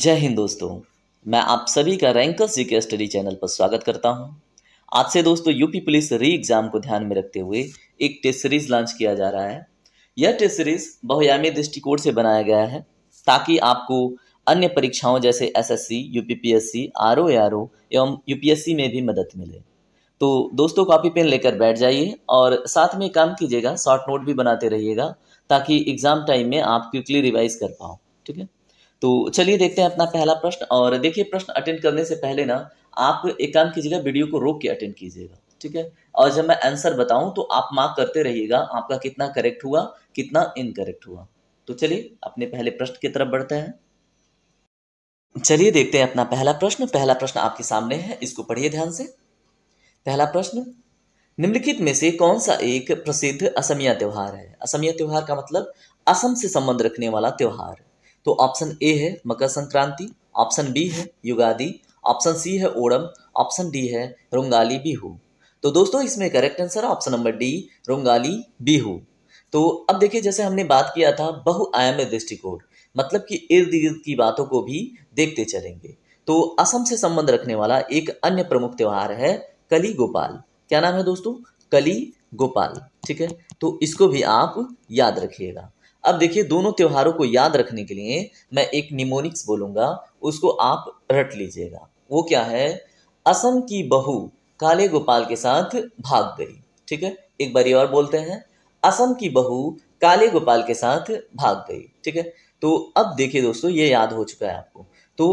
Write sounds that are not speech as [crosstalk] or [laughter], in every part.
जय हिंद दोस्तों मैं आप सभी का रैंकर्स जी के स्टडी चैनल पर स्वागत करता हूं। आज से दोस्तों यूपी पुलिस री एग्जाम को ध्यान में रखते हुए एक टेस्ट सीरीज लॉन्च किया जा रहा है यह टेस्ट सीरीज बहुयामी दृष्टिकोण से बनाया गया है ताकि आपको अन्य परीक्षाओं जैसे एसएससी, यूपीपीएससी, ओ एवं यूपीएससी में भी मदद मिले तो दोस्तों कॉपी पेन लेकर बैठ जाइए और साथ में काम कीजिएगा शॉर्ट नोट भी बनाते रहिएगा ताकि एग्ज़ाम टाइम में आप क्विकली रिवाइज कर पाओ ठीक है तो चलिए देखते हैं अपना पहला प्रश्न और देखिए प्रश्न अटेंड करने से पहले ना आप एक काम कीजिएगा वीडियो को रोक के अटेंड कीजिएगा ठीक है और जब मैं आंसर बताऊं तो आप मार्क करते रहिएगा आपका कितना करेक्ट हुआ कितना इनकरेक्ट हुआ तो चलिए अपने पहले प्रश्न की तरफ बढ़ते हैं चलिए देखते हैं अपना पहला प्रश्न पहला प्रश्न आपके सामने है इसको पढ़िए ध्यान से पहला प्रश्न निम्नलिखित में से कौन सा एक प्रसिद्ध असमिया त्यौहार है असमिया त्यौहार का मतलब असम से संबंध रखने वाला त्यौहार तो ऑप्शन ए है मकर संक्रांति ऑप्शन बी है युगादी ऑप्शन सी है ओणम ऑप्शन डी है रोंगाली बिहू तो दोस्तों इसमें correct answer option number D Rongali Bihu तो अब देखिए जैसे हमने बात किया था बहुआयाम दृष्टिकोण मतलब कि इर्द गिर्द की बातों को भी देखते चलेंगे तो असम से संबंध रखने वाला एक अन्य प्रमुख त्यौहार है कली गोपाल क्या नाम है दोस्तों कली गोपाल ठीक है तो इसको भी आप याद रखिएगा अब देखिए दोनों त्योहारों को याद रखने के लिए मैं एक निमोनिक्स बोलूंगा उसको आप रट लीजिएगा वो क्या है असम की बहू काले गोपाल के साथ भाग गई ठीक है एक बार और बोलते हैं असम की बहू काले गोपाल के साथ भाग गई ठीक है तो अब देखिए दोस्तों ये याद हो चुका है आपको तो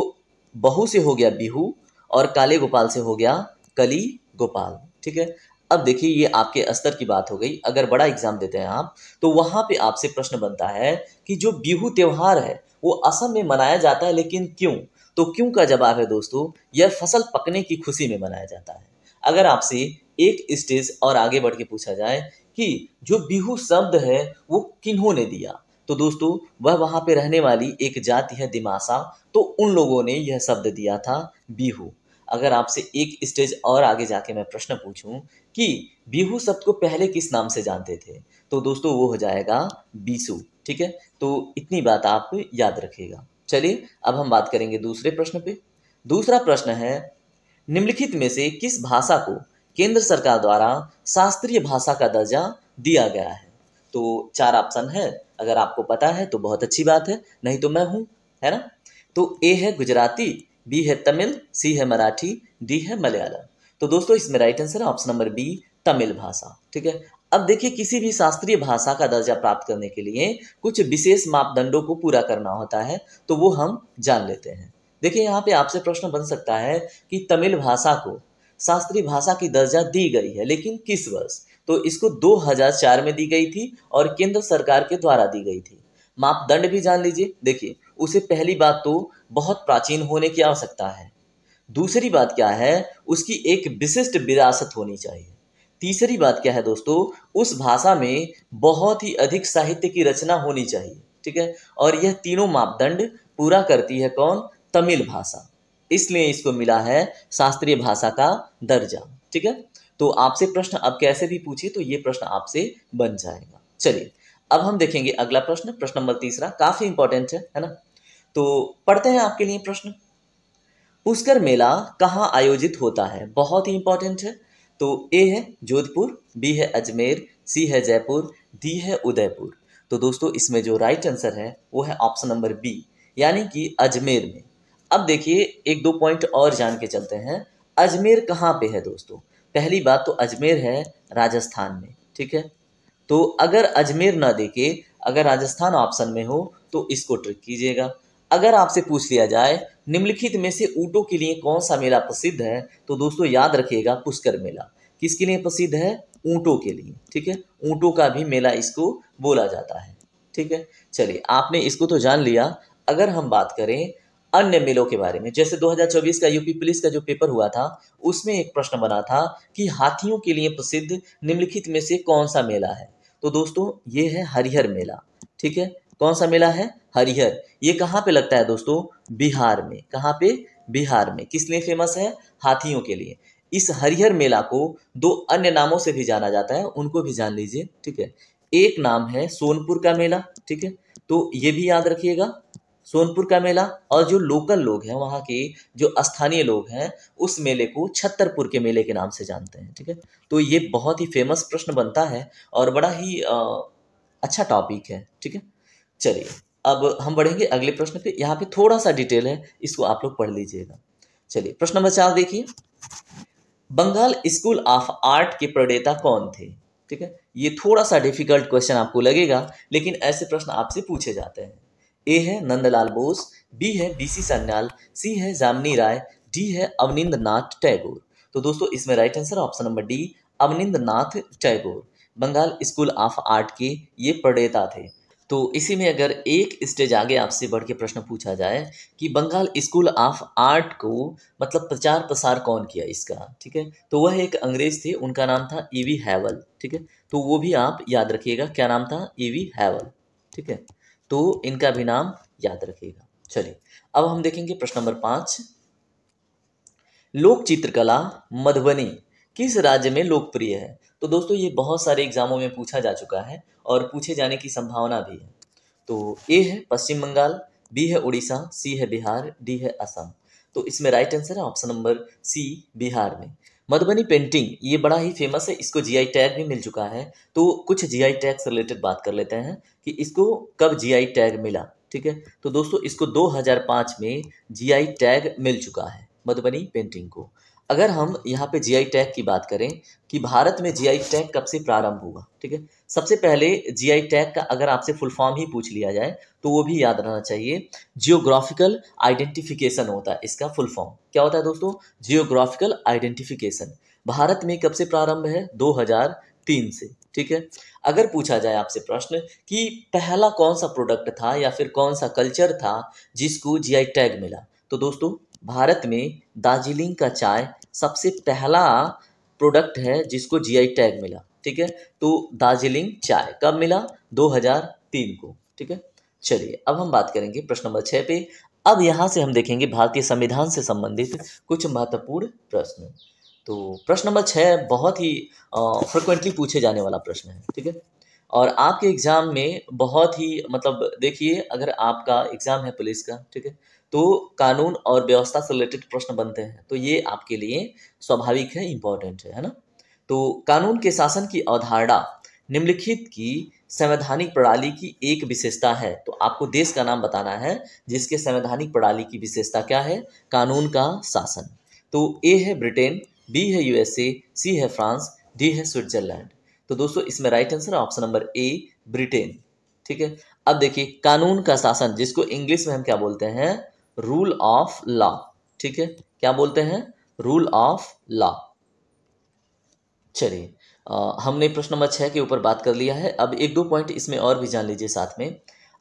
बहू से हो गया बिहू और काले गोपाल से हो गया कली गोपाल ठीक है अब देखिए ये आपके स्तर की बात हो गई अगर बड़ा एग्जाम देते हैं आप तो वहाँ पे आपसे प्रश्न बनता है कि जो बिहू त्यौहार है वो असम में मनाया जाता है लेकिन क्यों तो क्यों का जवाब है दोस्तों यह फसल पकने की खुशी में मनाया जाता है अगर आपसे एक स्टेज और आगे बढ़ के पूछा जाए कि जो बिहू शब्द है वो किन्हों ने दिया तो दोस्तों वह वहाँ पे रहने वाली एक जाति है दिमाशा तो उन लोगों ने यह शब्द दिया था बिहू अगर आपसे एक स्टेज और आगे जाके मैं प्रश्न पूछूं कि बिहू शब्द को पहले किस नाम से जानते थे तो दोस्तों वो हो जाएगा बीसू ठीक है तो इतनी बात आप याद रखिएगा चलिए अब हम बात करेंगे दूसरे प्रश्न पे दूसरा प्रश्न है निम्नलिखित में से किस भाषा को केंद्र सरकार द्वारा शास्त्रीय भाषा का दर्जा दिया गया है तो चार ऑप्शन है अगर आपको पता है तो बहुत अच्छी बात है नहीं तो मैं हूँ है ना तो ए है गुजराती बी है तमिल सी है मराठी डी है मलयालम तो दोस्तों इसमें राइट आंसर है ऑप्शन नंबर बी तमिल भाषा ठीक है अब देखिए किसी भी शास्त्रीय भाषा का दर्जा प्राप्त करने के लिए कुछ विशेष मापदंडों को पूरा करना होता है तो वो हम जान लेते हैं देखिए यहाँ पे आपसे प्रश्न बन सकता है कि तमिल भाषा को शास्त्रीय भाषा की दर्जा दी गई है लेकिन किस वर्ष तो इसको 2004 में दी गई थी और केंद्र सरकार के द्वारा दी गई थी मापदंड भी जान लीजिए देखिए उसे पहली बात तो बहुत प्राचीन होने की आवश्यकता है दूसरी बात क्या है उसकी एक विशिष्ट विरासत होनी चाहिए तीसरी बात क्या है दोस्तों उस भाषा में बहुत ही अधिक साहित्य की रचना होनी चाहिए ठीक है और यह तीनों मापदंड पूरा करती है कौन तमिल भाषा इसलिए इसको मिला है शास्त्रीय भाषा का दर्जा ठीक है तो आपसे प्रश्न अब कैसे भी पूछिए तो ये प्रश्न आपसे बन जाएगा चलिए अब हम देखेंगे अगला प्रश्न प्रश्न नंबर तीसरा काफी इंपॉर्टेंट है है ना तो पढ़ते हैं आपके लिए प्रश्न पुष्कर मेला कहाँ आयोजित होता है बहुत ही इंपॉर्टेंट है तो ए है जोधपुर बी है अजमेर सी है जयपुर डी है उदयपुर तो दोस्तों इसमें जो राइट आंसर है वो है ऑप्शन नंबर बी यानी कि अजमेर में अब देखिए एक दो पॉइंट और जान के चलते हैं अजमेर कहाँ पे है दोस्तों पहली बात तो अजमेर है राजस्थान में ठीक है तो अगर अजमेर ना देखे अगर राजस्थान ऑप्शन में हो तो इसको ट्रिक कीजिएगा अगर आपसे पूछ लिया जाए निम्नलिखित में से ऊँटों के लिए कौन सा मेला प्रसिद्ध है तो दोस्तों याद रखिएगा पुष्कर मेला किसके लिए प्रसिद्ध है ऊँटों के लिए ठीक है ऊँटों का भी मेला इसको बोला जाता है ठीक है चलिए आपने इसको तो जान लिया अगर हम बात करें अन्य मेलों के बारे में जैसे 2024 का यूपी पुलिस का जो पेपर हुआ था उसमें एक प्रश्न बना था कि हाथियों के लिए प्रसिद्ध निम्नलिखित में से कौन सा मेला है तो दोस्तों ये है हरिहर मेला ठीक है कौन सा मेला है हरिहर ये कहाँ पे लगता है दोस्तों बिहार में कहाँ पे बिहार में किस लिए फेमस है हाथियों के लिए इस हरिहर मेला को दो अन्य नामों से भी जाना जाता है उनको भी जान लीजिए ठीक है एक नाम है सोनपुर का मेला ठीक है तो ये भी याद रखिएगा सोनपुर का मेला और जो लोकल लोग हैं वहाँ के जो स्थानीय लोग हैं उस मेले को छत्तरपुर के मेले के नाम से जानते हैं ठीक है तो ये बहुत ही फेमस प्रश्न बनता है और बड़ा ही आ, अच्छा टॉपिक है ठीक है चलिए अब हम बढ़ेंगे अगले प्रश्न पे यहाँ पे थोड़ा सा डिटेल है इसको आप लोग पढ़ लीजिएगा चलिए प्रश्न नंबर चार देखिए बंगाल स्कूल ऑफ आर्ट के प्रणेता कौन थे ठीक है ये थोड़ा सा डिफिकल्ट क्वेश्चन आपको लगेगा लेकिन ऐसे प्रश्न आपसे पूछे जाते हैं ए है नंदलाल बोस बी है बी सी सन्याल सी है जामनी राय डी है अवनिंद्र नाथ टैगोर तो दोस्तों इसमें right answer option number D Abanindranath Tagore Bengal school of art के ये प्रणेता थे तो इसी में अगर एक स्टेज आगे आपसे बढ़ के प्रश्न पूछा जाए कि बंगाल स्कूल ऑफ आर्ट को मतलब प्रचार प्रसार कौन किया इसका ठीक है तो वह एक अंग्रेज थे उनका नाम था ईवी e हैवल ठीक है तो वो भी आप याद रखिएगा क्या नाम था ईवी e हैवल ठीक है तो इनका भी नाम याद रखिएगा चलिए अब हम देखेंगे प्रश्न नंबर पाँच लोक चित्रकला मधुबनी किस राज्य में लोकप्रिय है तो दोस्तों ये बहुत सारे एग्ज़ामों में पूछा जा चुका है और पूछे जाने की संभावना भी है तो ए है पश्चिम बंगाल बी है उड़ीसा सी है बिहार डी है असम तो इसमें राइट आंसर है ऑप्शन नंबर सी बिहार में मधुबनी पेंटिंग ये बड़ा ही फेमस है इसको जीआई टैग भी मिल चुका है तो कुछ जीआई टैग से रिलेटेड बात कर लेते हैं कि इसको कब जीआई टैग मिला ठीक है तो दोस्तों इसको 2005 में जीआई टैग मिल चुका है मधुबनी पेंटिंग को अगर हम यहाँ पे जीआई टैग की बात करें कि भारत में जीआई टैग कब से प्रारंभ हुआ ठीक है सबसे पहले जीआई टैग का अगर आपसे फुल फॉर्म ही पूछ लिया जाए तो वो भी याद रहना चाहिए जियोग्राफिकल आइडेंटिफिकेशन होता है इसका फुल फॉर्म क्या होता है दोस्तों जियोग्राफिकल आइडेंटिफिकेशन भारत में कब से प्रारंभ है दो से ठीक है अगर पूछा जाए आपसे प्रश्न कि पहला कौन सा प्रोडक्ट था या फिर कौन सा कल्चर था जिसको जीआई टैग मिला तो दोस्तों भारत में दार्जिलिंग का चाय सबसे पहला प्रोडक्ट है जिसको जीआई टैग मिला ठीक है तो दार्जिलिंग चाय कब मिला 2003 को ठीक है चलिए अब हम बात करेंगे प्रश्न नंबर छः पे अब यहाँ से हम देखेंगे भारतीय संविधान से संबंधित कुछ महत्वपूर्ण प्रश्न तो प्रश्न नंबर छः बहुत ही फ्रिक्वेंटली पूछे जाने वाला प्रश्न है ठीक है और आपके एग्ज़ाम में बहुत ही मतलब देखिए अगर आपका एग्ज़ाम है पुलिस का ठीक है तो कानून और व्यवस्था से रिलेटेड प्रश्न बनते हैं तो ये आपके लिए स्वाभाविक है इम्पॉर्टेंट है है ना तो कानून के शासन की अवधारणा निम्नलिखित की संवैधानिक प्रणाली की एक विशेषता है तो आपको देश का नाम बताना है जिसके संवैधानिक प्रणाली की विशेषता क्या है कानून का शासन तो ए है ब्रिटेन बी है यूएसए सी है फ्रांस डी है स्विट्जरलैंड तो दोस्तों इसमें राइट आंसर है ऑप्शन नंबर ए ब्रिटेन ठीक है अब देखिए कानून का शासन जिसको इंग्लिश में हम क्या बोलते हैं रूल ऑफ लॉ ठीक है क्या बोलते हैं रूल ऑफ लॉ चलिए हमने प्रश्न नंबर छः के ऊपर बात कर लिया है अब एक दो पॉइंट इसमें और भी जान लीजिए साथ में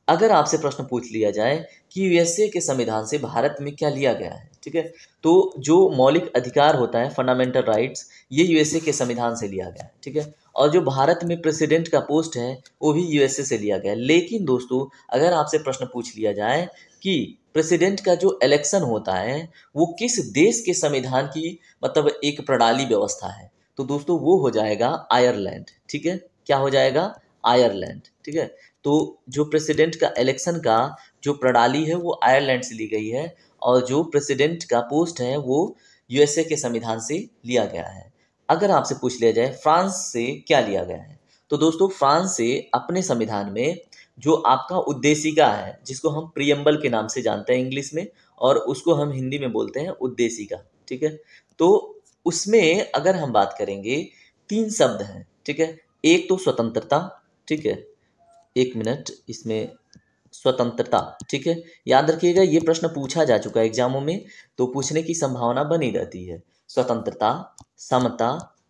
अगर आपसे प्रश्न पूछ लिया जाए कि यूएसए के संविधान से भारत में क्या लिया गया है ठीक है तो जो मौलिक अधिकार होता है फंडामेंटल राइट्स ये यूएसए के संविधान से लिया गया है ठीक है और जो भारत में प्रेसिडेंट का पोस्ट है वो भी यूएसए से लिया गया लेकिन दोस्तों अगर आपसे प्रश्न पूछ लिया जाए कि प्रेसिडेंट का जो इलेक्शन होता है वो किस देश के संविधान की मतलब एक प्रणाली व्यवस्था है तो दोस्तों वो हो जाएगा आयरलैंड ठीक है क्या हो जाएगा आयरलैंड ठीक है तो जो प्रेसिडेंट का इलेक्शन का जो प्रणाली है वो आयरलैंड से ली गई है और जो प्रेसिडेंट का पोस्ट है वो यूएसए के संविधान से लिया गया है अगर आपसे पूछ लिया जाए फ्रांस से क्या लिया गया है तो दोस्तों फ्रांस से अपने संविधान में जो आपका उद्देशिका है जिसको हम प्रियम्बल के नाम से जानते हैं इंग्लिश में और उसको हम हिंदी में बोलते हैं उद्देशिका ठीक है तो उसमें अगर हम बात करेंगे तीन शब्द हैं ठीक है एक तो स्वतंत्रता ठीक है एक मिनट इसमें स्वतंत्रता ठीक है याद रखिएगा ये प्रश्न पूछा जा चुका है एग्जामों में तो पूछने की संभावना बनी रहती है स्वतंत्रता समता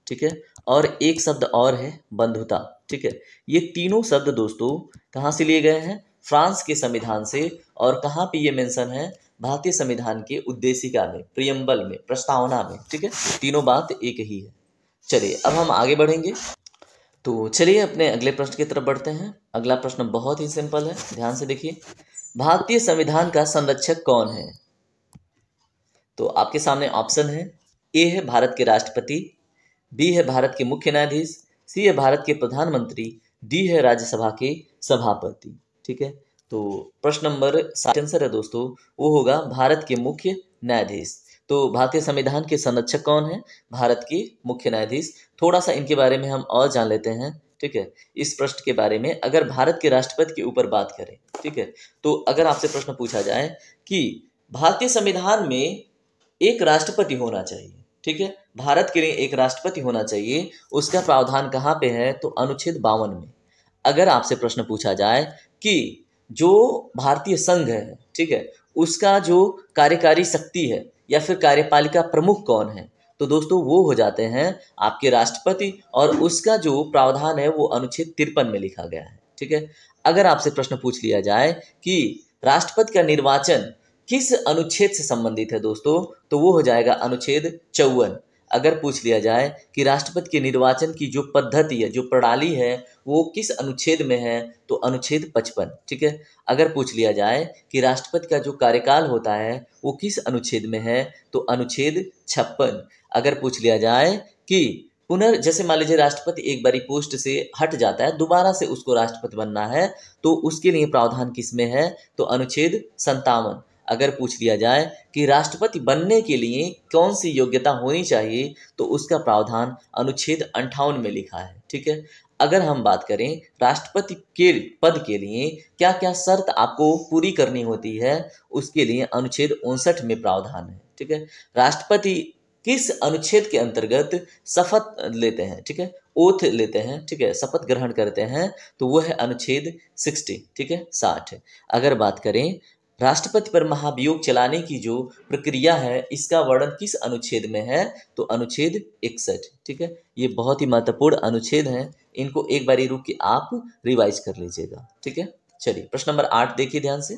ठीक है और एक शब्द और है बंधुता ठीक है ये तीनों शब्द दोस्तों कहाँ से लिए गए हैं फ्रांस के संविधान से और कहाँ पे ये मेंशन है भारतीय संविधान के उद्देशिका में प्रियम्बल में प्रस्तावना में ठीक है तीनों बात एक ही है चलिए अब हम आगे बढ़ेंगे तो चलिए अपने अगले प्रश्न की तरफ बढ़ते हैं अगला प्रश्न बहुत ही सिंपल है ध्यान से देखिए भारतीय संविधान का संरक्षक कौन है तो आपके सामने ऑप्शन है ए है भारत के राष्ट्रपति बी है भारत के मुख्य न्यायाधीश सी है भारत के प्रधानमंत्री डी है राज्यसभा के सभापति ठीक है तो प्रश्न नंबर सात आंसर है दोस्तों वो होगा भारत के मुख्य न्यायाधीश तो भारतीय संविधान के संरक्षक कौन है भारत के मुख्य न्यायाधीश थोड़ा सा इनके बारे में हम और जान लेते हैं ठीक है इस प्रश्न के बारे में अगर भारत के राष्ट्रपति के ऊपर बात करें ठीक है तो अगर आपसे प्रश्न पूछा जाए कि भारतीय संविधान में एक राष्ट्रपति होना चाहिए ठीक है भारत के लिए एक राष्ट्रपति होना चाहिए उसका प्रावधान कहाँ पे है तो अनुच्छेद बावन में अगर आपसे प्रश्न पूछा जाए कि जो भारतीय संघ है ठीक है उसका जो कार्यकारी शक्ति है या फिर कार्यपालिका प्रमुख कौन है तो दोस्तों वो हो जाते हैं आपके राष्ट्रपति और उसका जो प्रावधान है वो अनुच्छेद तिरपन में लिखा गया है ठीक है अगर आपसे प्रश्न पूछ लिया जाए कि राष्ट्रपति का निर्वाचन किस अनुच्छेद से संबंधित है दोस्तों तो वो हो जाएगा अनुच्छेद चौवन अगर पूछ लिया जाए कि राष्ट्रपति के निर्वाचन की जो पद्धति है जो प्रणाली है वो किस अनुच्छेद में है तो अनुच्छेद पचपन ठीक है अगर पूछ लिया जाए कि राष्ट्रपति का जो कार्यकाल होता है वो किस अनुच्छेद में है तो अनुच्छेद छप्पन अगर पूछ लिया जाए कि पुनर् जैसे मान लीजिए राष्ट्रपति एक बारी पोस्ट से हट जाता है दोबारा से उसको राष्ट्रपति बनना है तो उसके लिए प्रावधान किस में है तो अनुच्छेद संतावन अगर पूछ लिया जाए कि राष्ट्रपति बनने के लिए कौन सी योग्यता होनी चाहिए तो उसका प्रावधान अनुच्छेद अंठावन में लिखा है ठीक है अगर हम बात करें राष्ट्रपति के पद के लिए क्या क्या शर्त आपको पूरी करनी होती है उसके लिए अनुच्छेद उनसठ में प्रावधान है ठीक है राष्ट्रपति किस अनुच्छेद के अंतर्गत शपथ लेते हैं ठीक है ओथ लेते हैं ठीक है शपथ ग्रहण करते हैं तो वह है अनुच्छेद सिक्सटी ठीक है साठ अगर बात करें राष्ट्रपति पर महाभियोग चलाने की जो प्रक्रिया है इसका वर्णन किस अनुच्छेद में है तो अनुच्छेद इकसठ ठीक है ये बहुत ही महत्वपूर्ण अनुच्छेद है इनको एक बार रुक के आप रिवाइज कर लीजिएगा ठीक है चलिए प्रश्न नंबर आठ देखिए ध्यान से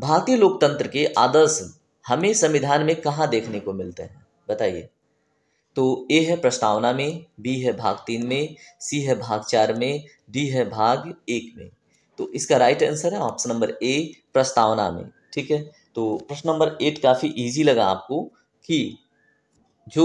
भारतीय लोकतंत्र के आदर्श हमें संविधान में कहाँ देखने को मिलते हैं बताइए तो ए है प्रस्तावना में बी है भाग तीन में सी है भाग चार में डी है भाग एक में तो इसका राइट आंसर है ऑप्शन नंबर ए प्रस्तावना में ठीक है तो प्रश्न नंबर एट काफ़ी इजी लगा आपको कि जो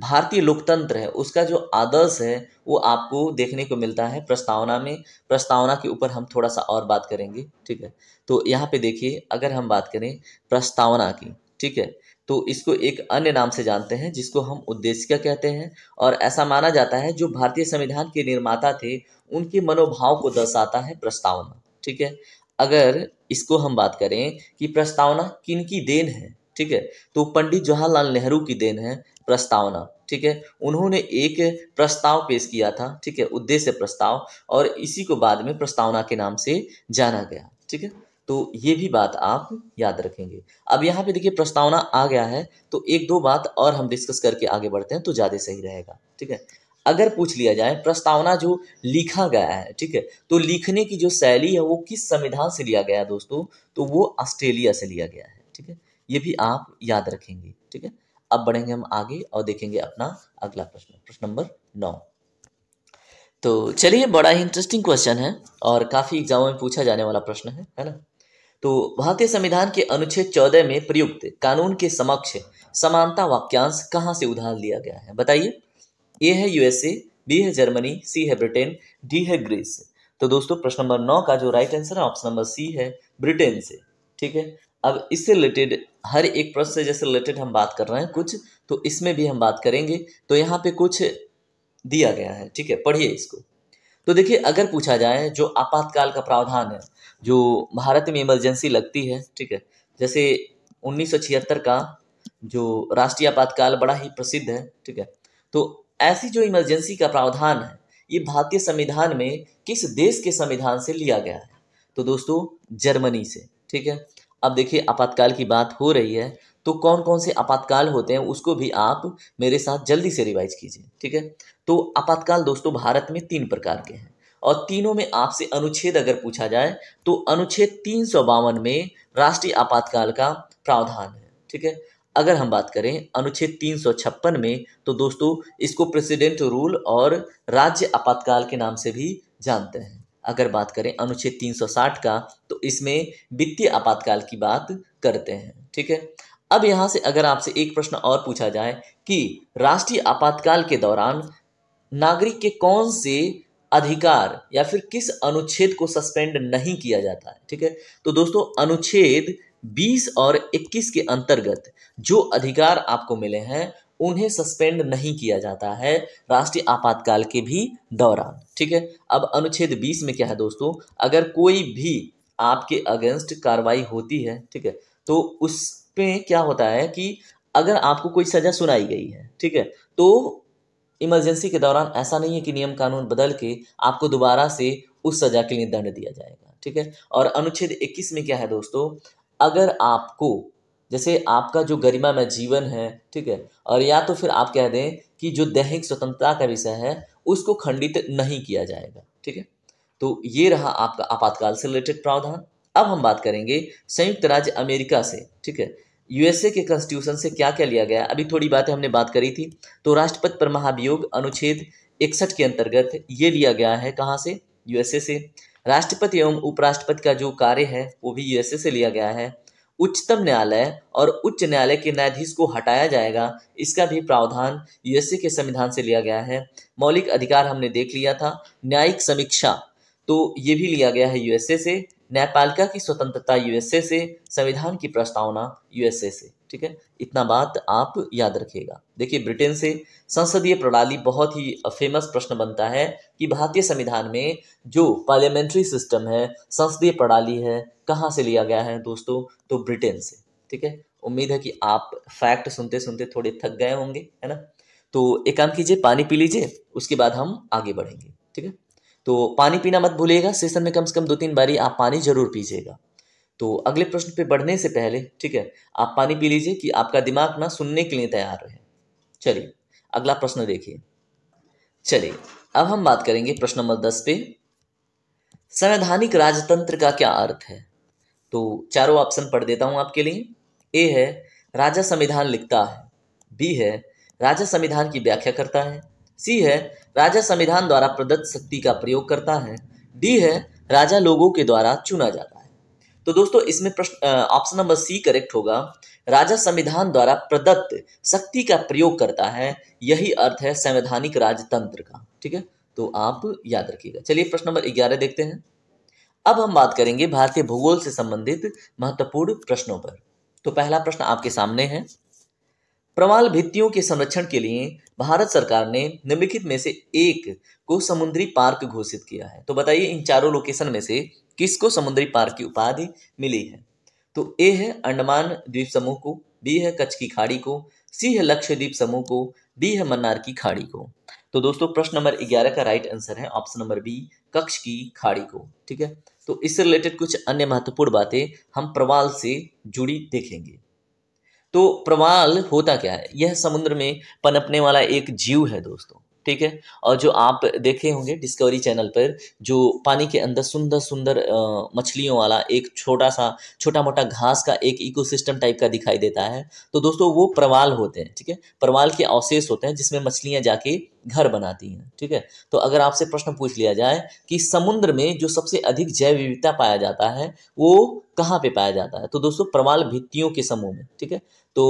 भारतीय लोकतंत्र है उसका जो आदर्श है वो आपको देखने को मिलता है प्रस्तावना में प्रस्तावना के ऊपर हम थोड़ा सा और बात करेंगे ठीक है तो यहाँ पे देखिए अगर हम बात करें प्रस्तावना की ठीक है तो इसको एक अन्य नाम से जानते हैं जिसको हम उद्देशिका कहते हैं और ऐसा माना जाता है जो भारतीय संविधान के निर्माता थे उनके मनोभाव को दर्शाता है प्रस्तावना ठीक है अगर इसको हम बात करें कि प्रस्तावना किन की देन है ठीक है तो पंडित जवाहरलाल नेहरू की देन है प्रस्तावना ठीक है उन्होंने एक प्रस्ताव पेश किया था ठीक है उद्देश्य प्रस्ताव और इसी को बाद में प्रस्तावना के नाम से जाना गया ठीक है तो ये भी बात आप याद रखेंगे अब यहाँ पे देखिए प्रस्तावना आ गया है तो एक दो बात और हम डिस्कस करके आगे बढ़ते हैं तो ज़्यादा सही रहेगा ठीक है अगर पूछ लिया जाए प्रस्तावना जो लिखा गया है ठीक है तो लिखने की जो शैली है वो किस संविधान से लिया गया है दोस्तों तो वो ऑस्ट्रेलिया से लिया गया है ठीक है ये भी आप याद रखेंगे ठीक है अब बढ़ेंगे हम आगे और देखेंगे अपना अगला प्रश्न प्रश्न नंबर नौ तो चलिए बड़ा ही इंटरेस्टिंग क्वेश्चन है और काफ़ी एग्जामों में पूछा जाने वाला प्रश्न है है ना तो भारतीय संविधान के अनुच्छेद चौदह में प्रयुक्त कानून के समक्ष समानता वाक्यांश कहाँ से उधार लिया गया है बताइए ए है यूएसए बी है जर्मनी सी है ब्रिटेन डी है ग्रीस तो दोस्तों प्रश्न नंबर नौ का जो राइट आंसर है ऑप्शन नंबर सी है ब्रिटेन से ठीक है अब इससे रिलेटेड हर एक प्रश्न से जैसे रिलेटेड हम बात कर रहे हैं कुछ तो इसमें भी हम बात करेंगे तो यहाँ पे कुछ दिया गया है ठीक है पढ़िए इसको तो देखिए अगर पूछा जाए जो आपातकाल का प्रावधान है जो भारत में इमरजेंसी लगती है ठीक है जैसे उन्नीस का जो राष्ट्रीय आपातकाल बड़ा ही प्रसिद्ध है ठीक है तो ऐसी जो इमरजेंसी का प्रावधान है ये भारतीय संविधान में किस देश के संविधान से लिया गया है तो दोस्तों जर्मनी से ठीक है अब देखिए आपातकाल की बात हो रही है तो कौन कौन से आपातकाल होते हैं उसको भी आप मेरे साथ जल्दी से रिवाइज कीजिए ठीक है तो आपातकाल दोस्तों भारत में तीन प्रकार के हैं और तीनों में आपसे अनुच्छेद अगर पूछा जाए तो अनुच्छेद तीन सौ बावन में राष्ट्रीय आपातकाल का प्रावधान है ठीक है अगर हम बात करें अनुच्छेद तीन सौ छप्पन में तो दोस्तों इसको प्रेसिडेंट रूल और राज्य आपातकाल के नाम से भी जानते हैं अगर बात करें अनुच्छेद 360 का तो इसमें वित्तीय आपातकाल की बात करते हैं ठीक है अब यहाँ से अगर आपसे एक प्रश्न और पूछा जाए कि राष्ट्रीय आपातकाल के दौरान नागरिक के कौन से अधिकार या फिर किस अनुच्छेद को सस्पेंड नहीं किया जाता है ठीक है तो दोस्तों अनुच्छेद 20 और 21 के अंतर्गत जो अधिकार आपको मिले हैं उन्हें सस्पेंड नहीं किया जाता है राष्ट्रीय आपातकाल के भी दौरान ठीक है अब अनुच्छेद 20 में क्या है दोस्तों अगर कोई भी आपके अगेंस्ट कार्रवाई होती है ठीक है तो उसमें क्या होता है कि अगर आपको कोई सज़ा सुनाई गई है ठीक है तो इमरजेंसी के दौरान ऐसा नहीं है कि नियम कानून बदल के आपको दोबारा से उस सजा के लिए दंड दिया जाएगा ठीक है और अनुच्छेद 21 में क्या है दोस्तों अगर आपको जैसे आपका जो गरिमा में जीवन है ठीक है और या तो फिर आप कह दें कि जो दैहिक स्वतंत्रता का विषय है उसको खंडित नहीं किया जाएगा ठीक है तो ये रहा आपका आपातकाल से रिलेटेड प्रावधान अब हम बात करेंगे संयुक्त राज्य अमेरिका से ठीक है यूएसए के कॉन्स्टिट्यूशन से क्या क्या लिया गया अभी थोड़ी बातें हमने बात करी थी तो राष्ट्रपति पर महाभियोग अनुच्छेद इकसठ के अंतर्गत ये लिया गया है कहाँ से यूएसए से राष्ट्रपति एवं उपराष्ट्रपति का जो कार्य है वो भी यूएसए से लिया गया है उच्चतम न्यायालय और उच्च न्यायालय के न्यायाधीश को हटाया जाएगा इसका भी प्रावधान यूएसए के संविधान से लिया गया है मौलिक अधिकार हमने देख लिया था न्यायिक समीक्षा तो ये भी लिया गया है यूएसए से न्यायपालिका की स्वतंत्रता यूएसए से संविधान की प्रस्तावना यूएसए से ठीक है इतना बात आप याद रखिएगा देखिए ब्रिटेन से संसदीय प्रणाली बहुत ही फेमस प्रश्न बनता है कि भारतीय संविधान में जो पार्लियामेंट्री सिस्टम है संसदीय प्रणाली है कहाँ से लिया गया है दोस्तों तो ब्रिटेन से ठीक है उम्मीद है कि आप फैक्ट सुनते सुनते थोड़े थक गए होंगे है ना तो एक काम कीजिए पानी पी लीजिए उसके बाद हम आगे बढ़ेंगे ठीक है तो पानी पीना मत भूलिएगा सेशन में कम से कम दो तीन बारी आप पानी जरूर पीजिएगा तो अगले प्रश्न पे बढ़ने से पहले ठीक है आप पानी पी लीजिए कि आपका दिमाग ना सुनने के लिए तैयार रहे चलिए अगला प्रश्न देखिए चलिए अब हम बात करेंगे प्रश्न नंबर दस पे संवैधानिक राजतंत्र का क्या अर्थ है तो चारों ऑप्शन पढ़ देता हूं आपके लिए ए है राजा संविधान लिखता है बी है राजा संविधान की व्याख्या करता है सी है राजा संविधान द्वारा प्रदत्त शक्ति का प्रयोग करता है डी है राजा लोगों के द्वारा चुना जाता है तो दोस्तों इसमें प्रश्न ऑप्शन नंबर सी करेक्ट होगा राजा संविधान द्वारा प्रदत्त शक्ति का प्रयोग करता है यही अर्थ है संवैधानिक राजतंत्र का ठीक है तो आप याद रखिएगा चलिए प्रश्न नंबर ग्यारह देखते हैं अब हम बात करेंगे भारतीय भूगोल से संबंधित महत्वपूर्ण प्रश्नों पर तो पहला प्रश्न आपके सामने है प्रवाल भित्तियों के संरक्षण के लिए भारत सरकार ने निम्नलिखित में से एक को समुद्री पार्क घोषित किया है तो बताइए इन चारों लोकेशन में से किसको समुद्री पार्क की उपाधि मिली है तो ए है अंडमान द्वीप समूह को बी है कच्छ की खाड़ी को सी है लक्षद्वीप समूह को डी है मन्नार की खाड़ी को तो दोस्तों प्रश्न नंबर ग्यारह का राइट आंसर है ऑप्शन नंबर बी कक्ष की खाड़ी को ठीक है तो इससे रिलेटेड कुछ अन्य महत्वपूर्ण बातें हम प्रवाल से जुड़ी देखेंगे तो प्रवाल होता क्या है यह समुद्र में पनपने वाला एक जीव है दोस्तों ठीक है और जो आप देखे होंगे डिस्कवरी चैनल पर जो पानी के अंदर सुंदर सुंदर मछलियों वाला एक छोटा सा छोटा मोटा घास का एक इकोसिस्टम टाइप का दिखाई देता है तो दोस्तों वो प्रवाल होते हैं ठीक है प्रवाल के अवशेष होते हैं जिसमें मछलियाँ जाके घर बनाती हैं ठीक है तो अगर आपसे प्रश्न पूछ लिया जाए कि समुद्र में जो सबसे अधिक जैव विविधता पाया जाता है वो कहाँ पे पाया जाता है तो दोस्तों प्रवाल भित्तियों के समूह में ठीक है तो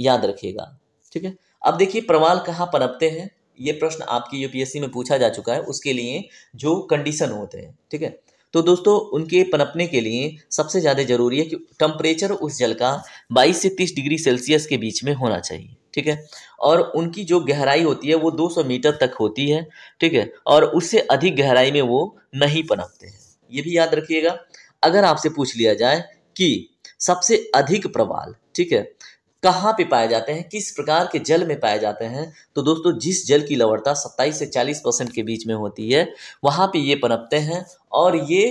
याद रखिएगा ठीक है अब देखिए प्रवाल कहाँ पनपते हैं ये प्रश्न आपकी यूपीएससी में पूछा जा चुका है उसके लिए जो कंडीशन होते हैं ठीक है तो दोस्तों उनके पनपने के लिए सबसे ज़्यादा ज़रूरी है कि टम्परेचर उस जल का 22 से 30 डिग्री सेल्सियस के बीच में होना चाहिए ठीक है और उनकी जो गहराई होती है वो 200 मीटर तक होती है ठीक है और उससे अधिक गहराई में वो नहीं पनपते हैं ये भी याद रखिएगा अगर आपसे पूछ लिया जाए कि सबसे अधिक प्रवाल ठीक है कहाँ पे पाए जाते हैं किस प्रकार के जल में पाए जाते हैं तो दोस्तों जिस जल की लवणता 27 से 40 परसेंट के बीच में होती है वहाँ पे ये पनपते हैं और ये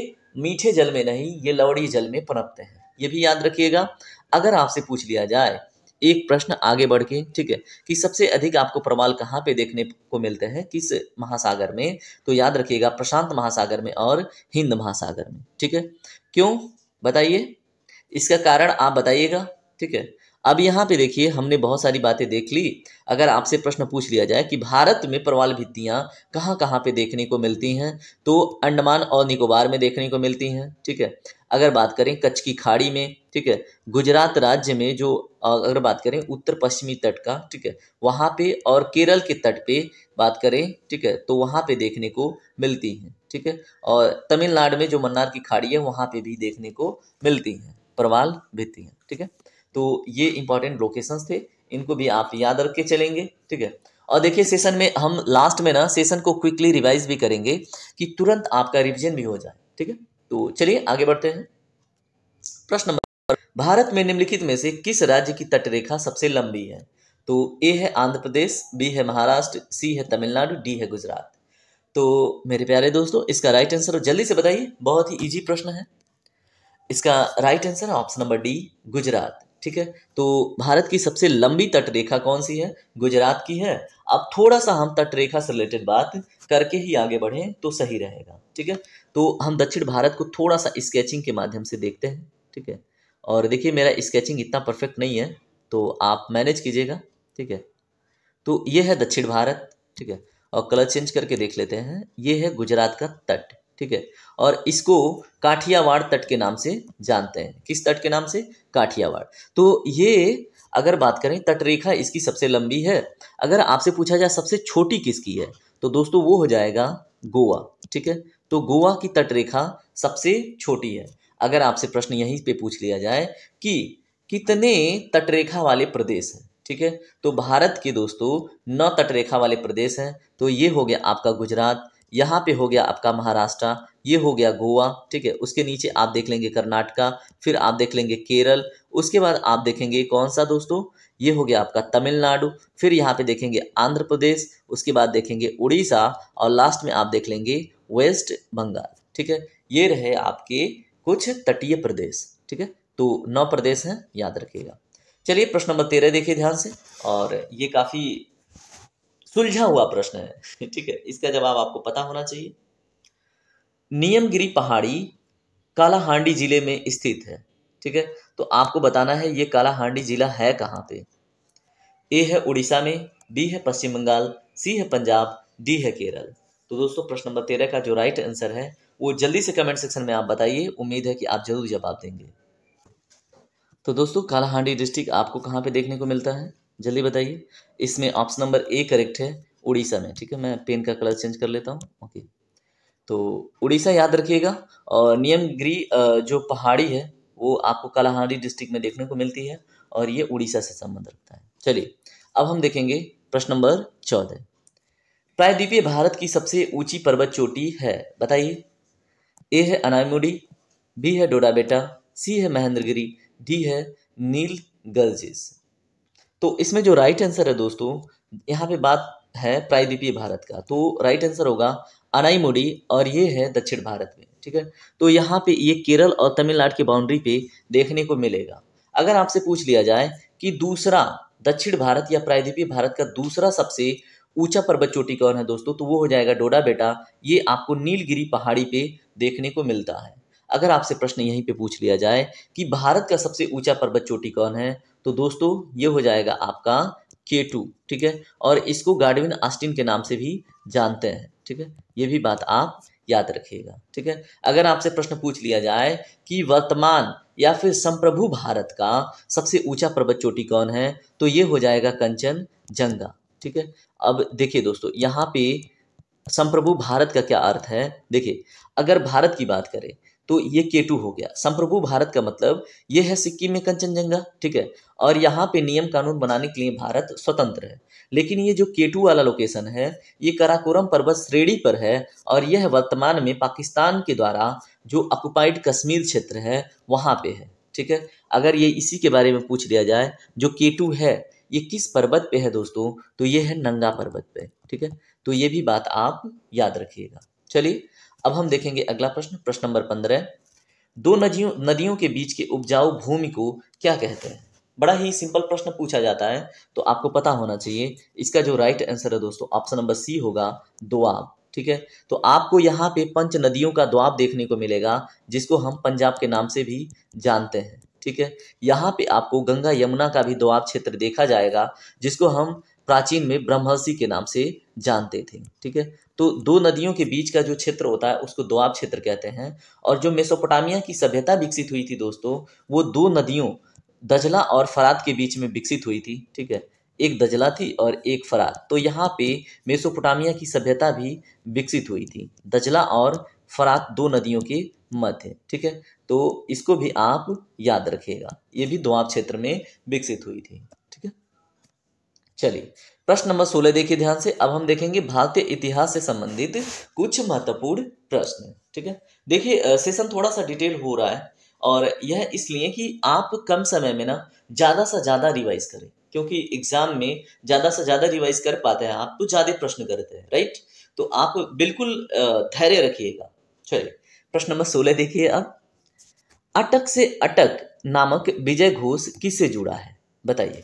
मीठे जल में नहीं ये लवड़ी जल में पनपते हैं ये भी याद रखिएगा अगर आपसे पूछ लिया जाए एक प्रश्न आगे बढ़ के ठीक है कि सबसे अधिक आपको प्रवाल कहाँ पे देखने को मिलते हैं किस महासागर में तो याद रखिएगा प्रशांत महासागर में और हिंद महासागर में ठीक है क्यों बताइए इसका कारण आप बताइएगा ठीक है अब यहाँ पे देखिए हमने बहुत सारी बातें देख ली अगर आपसे प्रश्न पूछ लिया जाए कि भारत में प्रवाल भित्तियाँ कहाँ कहाँ पे देखने को मिलती हैं तो अंडमान और निकोबार में देखने को मिलती हैं ठीक है अगर बात करें कच्छ की खाड़ी में ठीक है गुजरात राज्य में जो अगर बात करें उत्तर पश्चिमी तट का ठीक है वहाँ पे और केरल के तट पे बात करें ठीक है तो वहाँ पे देखने को मिलती हैं ठीक है और तमिलनाडु में जो मन्नार की खाड़ी है वहाँ पे भी देखने को मिलती हैं प्रवाल भित्तियाँ ठीक है तो ये इंपॉर्टेंट लोकेशंस थे इनको भी आप याद रख के चलेंगे ठीक है और देखिए सेशन में हम लास्ट में ना सेशन को क्विकली रिवाइज भी करेंगे कि तुरंत आपका रिविजन भी हो जाए ठीक है तो चलिए आगे बढ़ते हैं प्रश्न नंबर भारत में निम्नलिखित में से किस राज्य की तटरेखा सबसे लंबी है तो ए है आंध्र प्रदेश बी है महाराष्ट्र सी है तमिलनाडु डी है गुजरात तो मेरे प्यारे दोस्तों इसका राइट आंसर जल्दी से बताइए बहुत ही ईजी प्रश्न है इसका right answer option number D Gujarat ठीक है तो भारत की सबसे लंबी तटरेखा कौन सी है गुजरात की है अब थोड़ा सा हम तटरेखा से रिलेटेड बात करके ही आगे बढ़ें तो सही रहेगा ठीक है तो हम दक्षिण भारत को थोड़ा सा स्केचिंग के माध्यम से देखते हैं ठीक है और देखिए मेरा स्केचिंग इतना परफेक्ट नहीं है तो आप मैनेज कीजिएगा ठीक है तो ये है दक्षिण भारत ठीक है और कलर चेंज करके देख लेते हैं ये है गुजरात का तट ठीक है और इसको काठियावाड़ तट के नाम से जानते हैं किस तट के नाम से काठियावाड़ तो ये अगर बात करें तटरेखा इसकी सबसे लंबी है अगर आपसे पूछा जाए सबसे छोटी किसकी है तो दोस्तों वो हो जाएगा गोवा ठीक है तो गोवा की तटरेखा सबसे छोटी है अगर आपसे प्रश्न यहीं पे पूछ लिया जाए कि कितने तटरेखा वाले प्रदेश हैं ठीक है तो भारत के दोस्तों नौ तटरेखा वाले प्रदेश हैं तो ये हो गया आपका गुजरात यहाँ पे हो गया आपका महाराष्ट्र ये हो गया गोवा ठीक है उसके नीचे आप देख लेंगे कर्नाटका फिर आप देख लेंगे केरल उसके बाद आप देखेंगे कौन सा दोस्तों ये हो गया आपका तमिलनाडु फिर यहाँ पे देखेंगे आंध्र प्रदेश उसके बाद देखेंगे उड़ीसा और लास्ट में आप देख लेंगे वेस्ट बंगाल ठीक है ये रहे आपके कुछ तटीय प्रदेश ठीक है तो नौ प्रदेश हैं याद रखिएगा चलिए प्रश्न नंबर तेरह देखिए ध्यान से और ये काफ़ी सुलझा हुआ प्रश्न है [laughs] ठीक है इसका जवाब आपको पता होना चाहिए नियमगिरी पहाड़ी कालाहांडी जिले में स्थित है ठीक है तो आपको बताना है ये कालाहांडी जिला है कहाँ पे ए है उड़ीसा में बी है पश्चिम बंगाल सी है पंजाब डी है केरल तो दोस्तों प्रश्न नंबर तेरह का जो राइट आंसर है वो जल्दी से कमेंट सेक्शन में आप बताइए उम्मीद है कि आप जरूर जवाब देंगे तो दोस्तों कालाहांडी डिस्ट्रिक्ट आपको कहाँ पे देखने को मिलता है जल्दी बताइए इसमें ऑप्शन नंबर ए करेक्ट है उड़ीसा में ठीक है मैं पेन का कलर चेंज कर लेता हूँ ओके तो उड़ीसा याद रखिएगा और नियमगिरी जो पहाड़ी है वो आपको कालाहांडी डिस्ट्रिक्ट में देखने को मिलती है और ये उड़ीसा से संबंध रखता है चलिए अब हम देखेंगे प्रश्न नंबर चौदह प्रायद्वीपीय भारत की सबसे ऊंची पर्वत चोटी है बताइए ए है अनायमुडी बी है डोडाबेटा सी है महेंद्रगिरी डी है नील गर्जिस तो इसमें जो राइट आंसर है दोस्तों यहाँ पे बात है प्रायद्वीपीय भारत का तो राइट आंसर होगा मुडी और ये है दक्षिण भारत में ठीक है तो यहाँ पे ये केरल और तमिलनाडु की बाउंड्री पे देखने को मिलेगा अगर आपसे पूछ लिया जाए कि दूसरा दक्षिण भारत या प्रायद्वीपीय भारत का दूसरा सबसे ऊंचा पर्वत चोटी कौन है दोस्तों तो वो हो जाएगा डोडा बेटा ये आपको नीलगिरी पहाड़ी पे देखने को मिलता है अगर आपसे प्रश्न यहीं पे पूछ लिया जाए कि भारत का सबसे ऊंचा पर्वत चोटी कौन है तो दोस्तों ये हो जाएगा आपका के टू ठीक है और इसको गार्डविन आस्टिन के नाम से भी जानते हैं ठीक है ये भी बात आप याद रखिएगा ठीक है अगर आपसे प्रश्न पूछ लिया जाए कि वर्तमान या फिर संप्रभु भारत का सबसे ऊंचा पर्वत चोटी कौन है तो ये हो जाएगा कंचन जंगा ठीक है अब देखिए दोस्तों यहाँ पे संप्रभु भारत का क्या अर्थ है देखिए अगर भारत की बात करें तो ये केटू हो गया संप्रभु भारत का मतलब ये है सिक्किम में कंचनजंगा ठीक है और यहाँ पे नियम कानून बनाने के लिए भारत स्वतंत्र है लेकिन ये जो केटू वाला लोकेशन है ये कराकोरम पर्वत श्रेणी पर है और यह वर्तमान में पाकिस्तान के द्वारा जो ऑक्युपाइड कश्मीर क्षेत्र है वहाँ पे है ठीक है अगर ये इसी के बारे में पूछ लिया जाए जो केटू है ये किस पर्वत पे है दोस्तों तो ये है नंगा पर्वत पे ठीक है तो ये भी बात आप याद रखिएगा चलिए अब हम देखेंगे अगला प्रश्न प्रश्न नंबर पंद्रह दो नदियों नदियों के बीच के उपजाऊ भूमि को क्या कहते हैं बड़ा ही सिंपल प्रश्न पूछा जाता है तो आपको पता होना चाहिए इसका जो राइट आंसर है दोस्तों ऑप्शन नंबर सी होगा दोआब ठीक है तो आपको यहाँ पे पंच नदियों का द्वाब देखने को मिलेगा जिसको हम पंजाब के नाम से भी जानते हैं ठीक है यहाँ पे आपको गंगा यमुना का भी द्वाब क्षेत्र देखा जाएगा जिसको हम प्राचीन में ब्रह्मषि के नाम से जानते थे ठीक है तो दो नदियों के बीच का जो क्षेत्र होता है उसको दोआब क्षेत्र कहते हैं और जो मेसोपोटामिया की सभ्यता विकसित हुई थी दोस्तों वो दो नदियों दजला और फरात के बीच में विकसित हुई थी ठीक है एक दजला थी और एक फरात तो यहाँ पे मेसोपोटामिया की सभ्यता भी विकसित हुई थी दजला और फरात दो नदियों के मध्य ठीक है तो इसको भी आप याद रखिएगा ये भी दोआब क्षेत्र में विकसित हुई थी चलिए प्रश्न नंबर सोलह देखिए ध्यान से अब हम देखेंगे भारतीय इतिहास से संबंधित कुछ महत्वपूर्ण प्रश्न ठीक है देखिए सेशन थोड़ा सा डिटेल हो रहा है और यह इसलिए कि आप कम समय में ना ज़्यादा से ज़्यादा रिवाइज करें क्योंकि एग्जाम में ज़्यादा से ज़्यादा रिवाइज कर पाते हैं आप तो ज़्यादा प्रश्न करते हैं राइट तो आप बिल्कुल धैर्य रखिएगा चलिए प्रश्न नंबर सोलह देखिए अब अटक से अटक नामक विजय घोष किससे जुड़ा है बताइए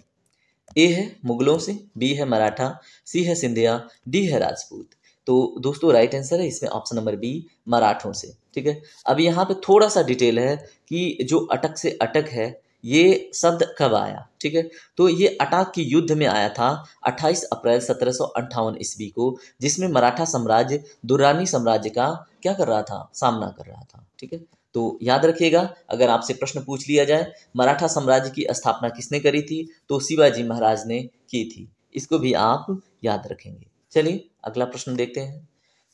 ए है मुगलों से बी है मराठा सी है सिंधिया डी है राजपूत तो दोस्तों राइट आंसर है इसमें ऑप्शन नंबर बी मराठों से ठीक है अब यहाँ पे थोड़ा सा डिटेल है कि जो अटक से अटक है ये शब्द कब आया ठीक है तो ये अटाक की युद्ध में आया था 28 अप्रैल सत्रह ईस्वी को जिसमें मराठा साम्राज्य दुरानी साम्राज्य का क्या कर रहा था सामना कर रहा था ठीक है तो याद रखिएगा अगर आपसे प्रश्न पूछ लिया जाए मराठा साम्राज्य की स्थापना किसने करी थी तो शिवाजी महाराज ने की थी इसको भी आप याद रखेंगे चलिए अगला प्रश्न देखते हैं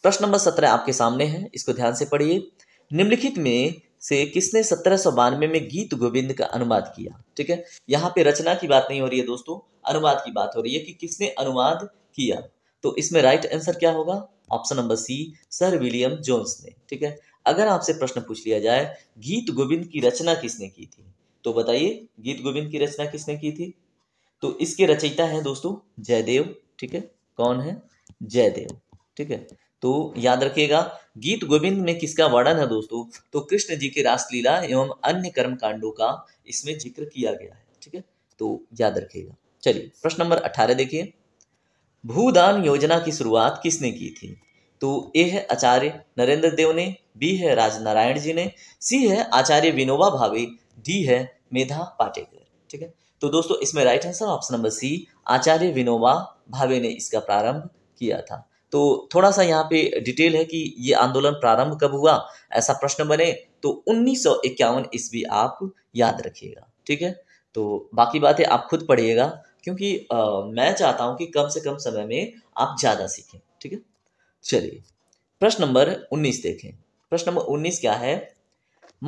प्रश्न नंबर सत्रह आपके सामने है इसको ध्यान से पढ़िए निम्नलिखित में से किसने सत्रह सौ बानवे में गीत गोविंद का अनुवाद किया ठीक है यहाँ पे रचना की बात नहीं हो रही है दोस्तों अनुवाद की बात हो रही है कि किसने अनुवाद किया तो इसमें राइट आंसर क्या होगा option number C sir William Jones ने ठीक है अगर आपसे प्रश्न पूछ लिया जाए गीत गोविंद की रचना किसने की थी तो बताइए गीत गोविंद की रचना किसने की थी तो इसके रचयिता है दोस्तों जयदेव ठीक है कौन है जयदेव ठीक है तो याद रखिएगा गीत गोविंद में किसका वर्णन है दोस्तों तो कृष्ण जी के रासलीला एवं अन्य कर्म कांडो का इसमें जिक्र किया गया है ठीक है तो याद रखिएगा चलिए प्रश्न नंबर अठारह देखिए भूदान योजना की शुरुआत किसने की थी तो ए है आचार्य नरेंद्र देव ने बी है राजनारायण जी ने सी है आचार्य विनोबा भावे डी है मेधा पाटेकर ठीक है तो दोस्तों इसमें right answer option number C Acharya Vinoba Bhave ने इसका प्रारंभ किया था तो थोड़ा सा यहाँ पे डिटेल है कि ये आंदोलन प्रारंभ कब हुआ ऐसा प्रश्न बने तो उन्नीस सौ इक्यावन ईस्वी आप याद रखिएगा ठीक है तो बाकी बातें आप खुद पढ़िएगा क्योंकि आ, मैं चाहता हूं कि कम से कम समय में आप ज़्यादा सीखें ठीक है चलिए प्रश्न नंबर 19 देखें प्रश्न नंबर 19 क्या है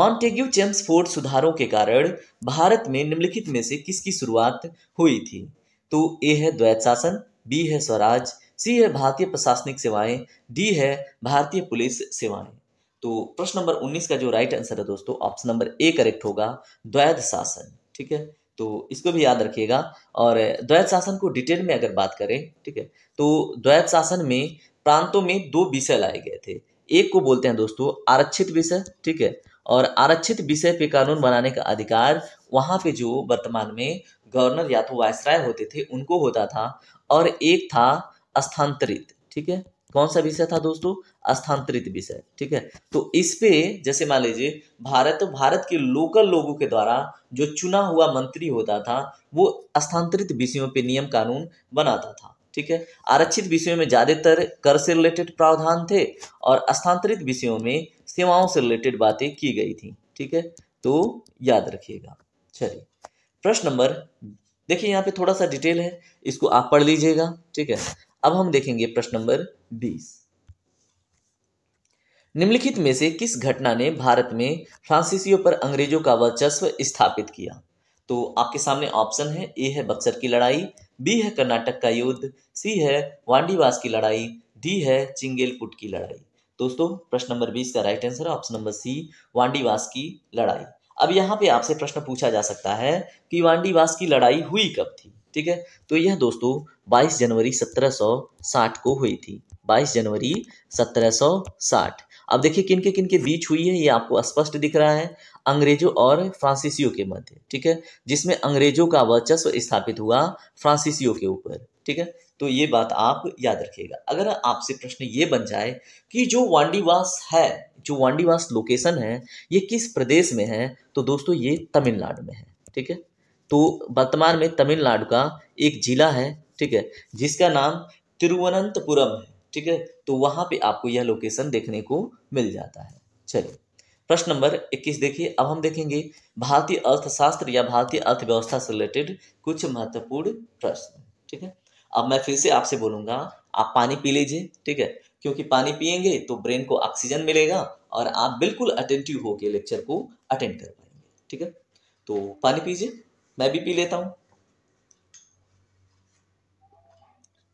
मॉन्टेग्यू चेम्स फोर्ड सुधारों के कारण भारत में निम्नलिखित में से किसकी शुरुआत हुई थी तो ए है द्वैत शासन बी है स्वराज सी है भारतीय प्रशासनिक सेवाएं डी है भारतीय पुलिस सेवाएं तो प्रश्न नंबर 19 का जो राइट आंसर है दोस्तों ऑप्शन नंबर ए करेक्ट होगा द्वैध शासन ठीक है तो इसको भी याद रखिएगा और द्वैत शासन को डिटेल में अगर बात करें ठीक है तो द्वैत शासन में प्रांतों में दो विषय लाए गए थे एक को बोलते हैं दोस्तों आरक्षित विषय ठीक है और आरक्षित विषय पे कानून बनाने का अधिकार वहाँ पे जो वर्तमान में गवर्नर या तो वायसराय होते थे उनको होता था और एक था स्थानांतरित ठीक है कौन सा विषय था दोस्तों स्थानांतरित विषय ठीक है तो इस पे जैसे मान लीजिए भारत भारत के लोकल लोगों के द्वारा जो चुना हुआ मंत्री होता था वो स्थानांतरित विषयों पे नियम कानून बनाता था ठीक है आरक्षित विषयों में ज्यादातर कर से रिलेटेड प्रावधान थे और स्थानांतरित विषयों में सेवाओं से रिलेटेड बातें की गई थी ठीक है तो याद रखिएगा चलिए प्रश्न नंबर देखिए यहाँ पे थोड़ा सा डिटेल है इसको आप पढ़ लीजिएगा ठीक है अब हम देखेंगे प्रश्न नंबर बीस निम्नलिखित में से किस घटना ने भारत में फ्रांसीसियों पर अंग्रेजों का वर्चस्व स्थापित किया तो आपके सामने ऑप्शन है ए है बक्सर की लड़ाई बी है कर्नाटक का युद्ध सी है वांडीवास की लड़ाई डी है चिंगेलपुट की लड़ाई दोस्तों प्रश्न नंबर बीस का right answer option number C Wandiwash की लड़ाई अब यहाँ पे आपसे प्रश्न पूछा जा सकता है कि वांडीवास की लड़ाई हुई कब थी ठीक है तो यह दोस्तों 22 जनवरी 1760 को हुई थी 22 जनवरी 1760 अब देखिए किन के किन के बीच हुई है ये आपको स्पष्ट दिख रहा है अंग्रेजों और फ्रांसीसियों के मध्य ठीक है जिसमें अंग्रेजों का वर्चस्व स्थापित हुआ फ्रांसीसियों के ऊपर ठीक है तो ये बात आप याद रखिएगा अगर आपसे प्रश्न ये बन जाए कि जो वांडीवास है जो वांडीवास लोकेशन है ये किस प्रदेश में है तो दोस्तों ये तमिलनाडु में है ठीक है तो वर्तमान में तमिलनाडु का एक ज़िला है ठीक है जिसका नाम तिरुवनंतपुरम है ठीक है तो वहाँ पे आपको यह लोकेशन देखने को मिल जाता है चलिए प्रश्न नंबर इक्कीस देखिए अब हम देखेंगे भारतीय अर्थशास्त्र या भारतीय अर्थव्यवस्था से रिलेटेड कुछ महत्वपूर्ण प्रश्न ठीक है अब मैं फिर से आपसे बोलूँगा आप पानी पी लीजिए ठीक है क्योंकि पानी पियेंगे तो ब्रेन को ऑक्सीजन मिलेगा और आप बिल्कुल अटेंटिव होके लेक्चर को अटेंड कर पाएंगे ठीक है तो पानी पीजिए मैं भी पी लेता हूं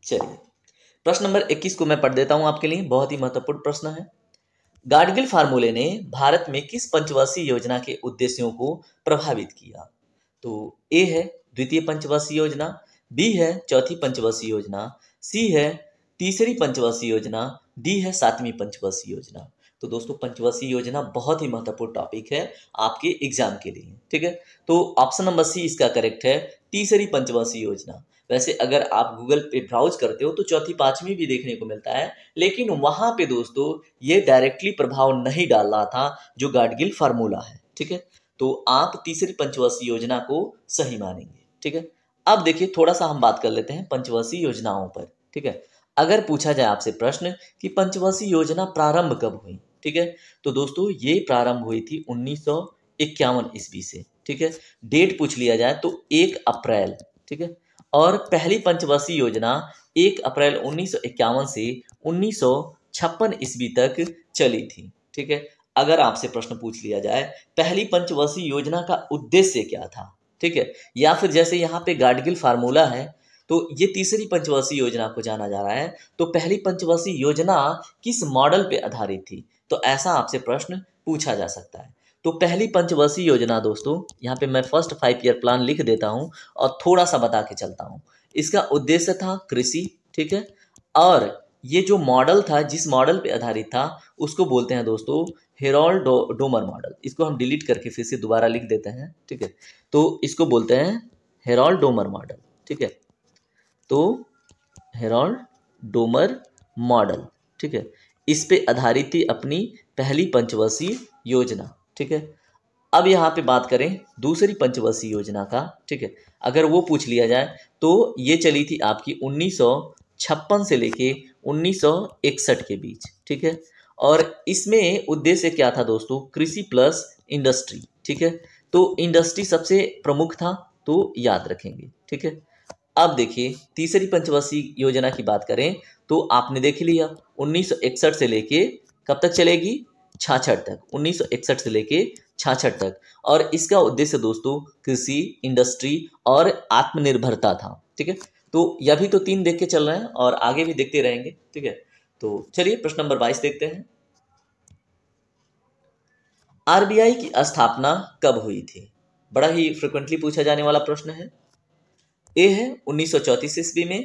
चलिए प्रश्न नंबर 21 को मैं पढ़ देता हूं आपके लिए बहुत ही महत्वपूर्ण प्रश्न है गाडगिल फार्मूले ने भारत में किस पंचवर्षीय योजना के उद्देश्यों को प्रभावित किया तो ए है द्वितीय पंचवर्षीय योजना बी है चौथी पंचवर्षीय योजना सी है तीसरी पंचवर्षीय योजना डी है सातवीं पंचवर्षीय योजना तो दोस्तों पंचवर्षीय योजना बहुत ही महत्वपूर्ण टॉपिक है आपके एग्जाम के लिए ठीक है तो ऑप्शन नंबर सी इसका करेक्ट है तीसरी पंचवर्षीय योजना वैसे अगर आप गूगल पे ब्राउज करते हो तो चौथी पांचवी भी देखने को मिलता है लेकिन वहां पे दोस्तों ये डायरेक्टली प्रभाव नहीं डाल रहा था जो गाडगिल फार्मूला है ठीक है तो आप तीसरी पंचवर्षीय योजना को सही मानेंगे ठीक है अब देखिए थोड़ा सा हम बात कर लेते हैं पंचवर्षीय योजनाओं पर ठीक है अगर पूछा जाए आपसे प्रश्न कि पंचवर्षीय योजना प्रारंभ कब हुई ठीक है तो दोस्तों ये प्रारंभ हुई थी उन्नीस सौ इक्यावन ईस्वी से ठीक है डेट पूछ लिया जाए तो एक अप्रैल ठीक है और पहली पंचवर्षीय योजना एक अप्रैल उन्नीस से उन्नीस ईस्वी तक चली थी ठीक है अगर आपसे प्रश्न पूछ लिया जाए पहली पंचवर्षीय योजना का उद्देश्य क्या था ठीक है या फिर जैसे यहाँ पे गाडगिल फार्मूला है तो ये तीसरी पंचवर्षीय योजना को जाना जा रहा है तो पहली पंचवर्षीय योजना किस मॉडल पे आधारित थी तो ऐसा आपसे प्रश्न पूछा जा सकता है तो पहली पंचवर्षीय योजना दोस्तों यहाँ पे मैं फर्स्ट फाइव ईयर प्लान लिख देता हूँ और थोड़ा सा बता के चलता हूँ इसका उद्देश्य था कृषि ठीक है और ये जो मॉडल था जिस मॉडल पे आधारित था उसको बोलते हैं दोस्तों हेरोल्ड डो, डोमर मॉडल इसको हम डिलीट करके फिर से दोबारा लिख देते हैं ठीक है तो इसको बोलते हैं हेरोल्ड डोमर मॉडल ठीक है तो हेरोल्ड डोमर मॉडल ठीक है इस पे आधारित थी अपनी पहली पंचवर्षीय योजना ठीक है अब यहाँ पे बात करें दूसरी पंचवर्षीय योजना का ठीक है अगर वो पूछ लिया जाए तो ये चली थी आपकी उन्नीस से लेके 1961 के बीच ठीक है और इसमें उद्देश्य क्या था दोस्तों कृषि प्लस इंडस्ट्री ठीक है तो इंडस्ट्री सबसे प्रमुख था तो याद रखेंगे ठीक है अब देखिए तीसरी पंचवर्षीय योजना की बात करें तो आपने देख लिया उन्नीस से लेके कब तक चलेगी छाछठ तक उन्नीस से लेके छाछठ तक और इसका उद्देश्य दोस्तों कृषि इंडस्ट्री और आत्मनिर्भरता था ठीक है तो यह भी तो तीन देख के चल रहे हैं और आगे भी देखते रहेंगे ठीक है तो चलिए प्रश्न नंबर बाईस देखते हैं आरबीआई की स्थापना कब हुई थी बड़ा ही फ्रिक्वेंटली पूछा जाने वाला प्रश्न है ए है उन्नीस सौ चौंतीस ईस्वी में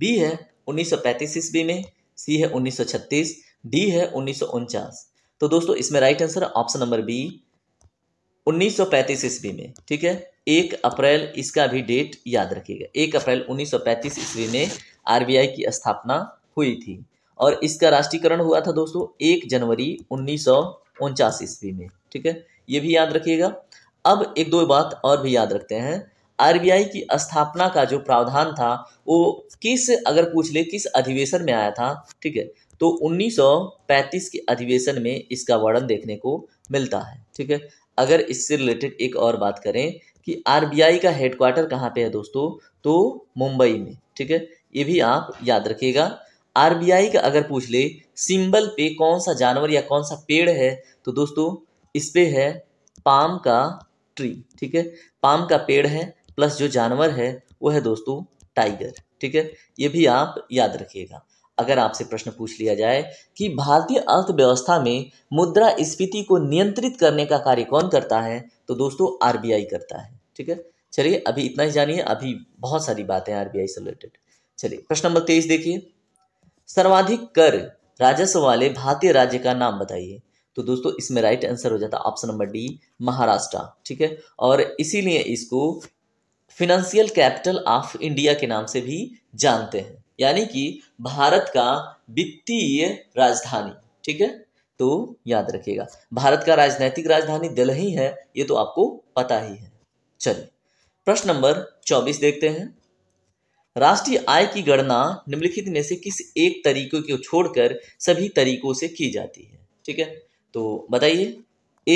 बी है उन्नीस सौ पैंतीस ईस्वी में सी है उन्नीस सौ छत्तीस डी है उन्नीस सौ उनचास तो दोस्तों इसमें राइट आंसर है ऑप्शन नंबर बी उन्नीस सौ पैंतीस ईस्वी में ठीक है एक अप्रैल इसका भी डेट याद रखिएगा एक अप्रैल उन्नीस सौ पैंतीस ईस्वी में आरबीआई की स्थापना हुई थी और इसका राष्ट्रीयकरण हुआ था दोस्तों एक जनवरी उन्नीस सौ उनचास ईस्वी में ठीक है ये भी याद रखिएगा अब एक दो बात और भी याद रखते हैं आरबीआई की स्थापना का जो प्रावधान था वो किस अगर पूछ ले किस अधिवेशन में आया था ठीक है तो 1935 के अधिवेशन में इसका वर्णन देखने को मिलता है ठीक है अगर इससे रिलेटेड एक और बात करें कि आरबीआई का हेडक्वार्टर कहाँ पे है दोस्तों तो मुंबई में ठीक है ये भी आप याद रखिएगा आरबीआई का अगर पूछ ले सिंबल पे कौन सा जानवर या कौन सा पेड़ है तो दोस्तों इस पे है पाम का ट्री ठीक है पाम का पेड़ है प्लस जो जानवर है वो है दोस्तों टाइगर ठीक है ये भी आप याद रखिएगा अगर आपसे प्रश्न पूछ लिया जाए कि भारतीय अर्थव्यवस्था में मुद्रा स्फीति को नियंत्रित करने का कार्य कौन करता है तो दोस्तों आरबीआई करता है ठीक है चलिए अभी इतना ही जानिए अभी बहुत सारी बातें आरबीआई से रिलेटेड चलिए प्रश्न नंबर तेईस देखिए सर्वाधिक कर राजस्व वाले भारतीय राज्य का नाम बताइए तो दोस्तों इसमें राइट आंसर हो जाता है ऑप्शन नंबर डी महाराष्ट्र ठीक है और इसीलिए इसको फिनेंशियल कैपिटल ऑफ इंडिया के नाम से भी जानते हैं यानी कि भारत का वित्तीय राजधानी ठीक है तो याद रखिएगा भारत का राजनैतिक राजधानी दिल्ली है ये तो आपको पता ही है चलिए प्रश्न नंबर चौबीस देखते हैं राष्ट्रीय आय की गणना निम्नलिखित में से किस एक तरीके को छोड़कर सभी तरीकों से की जाती है ठीक है तो बताइए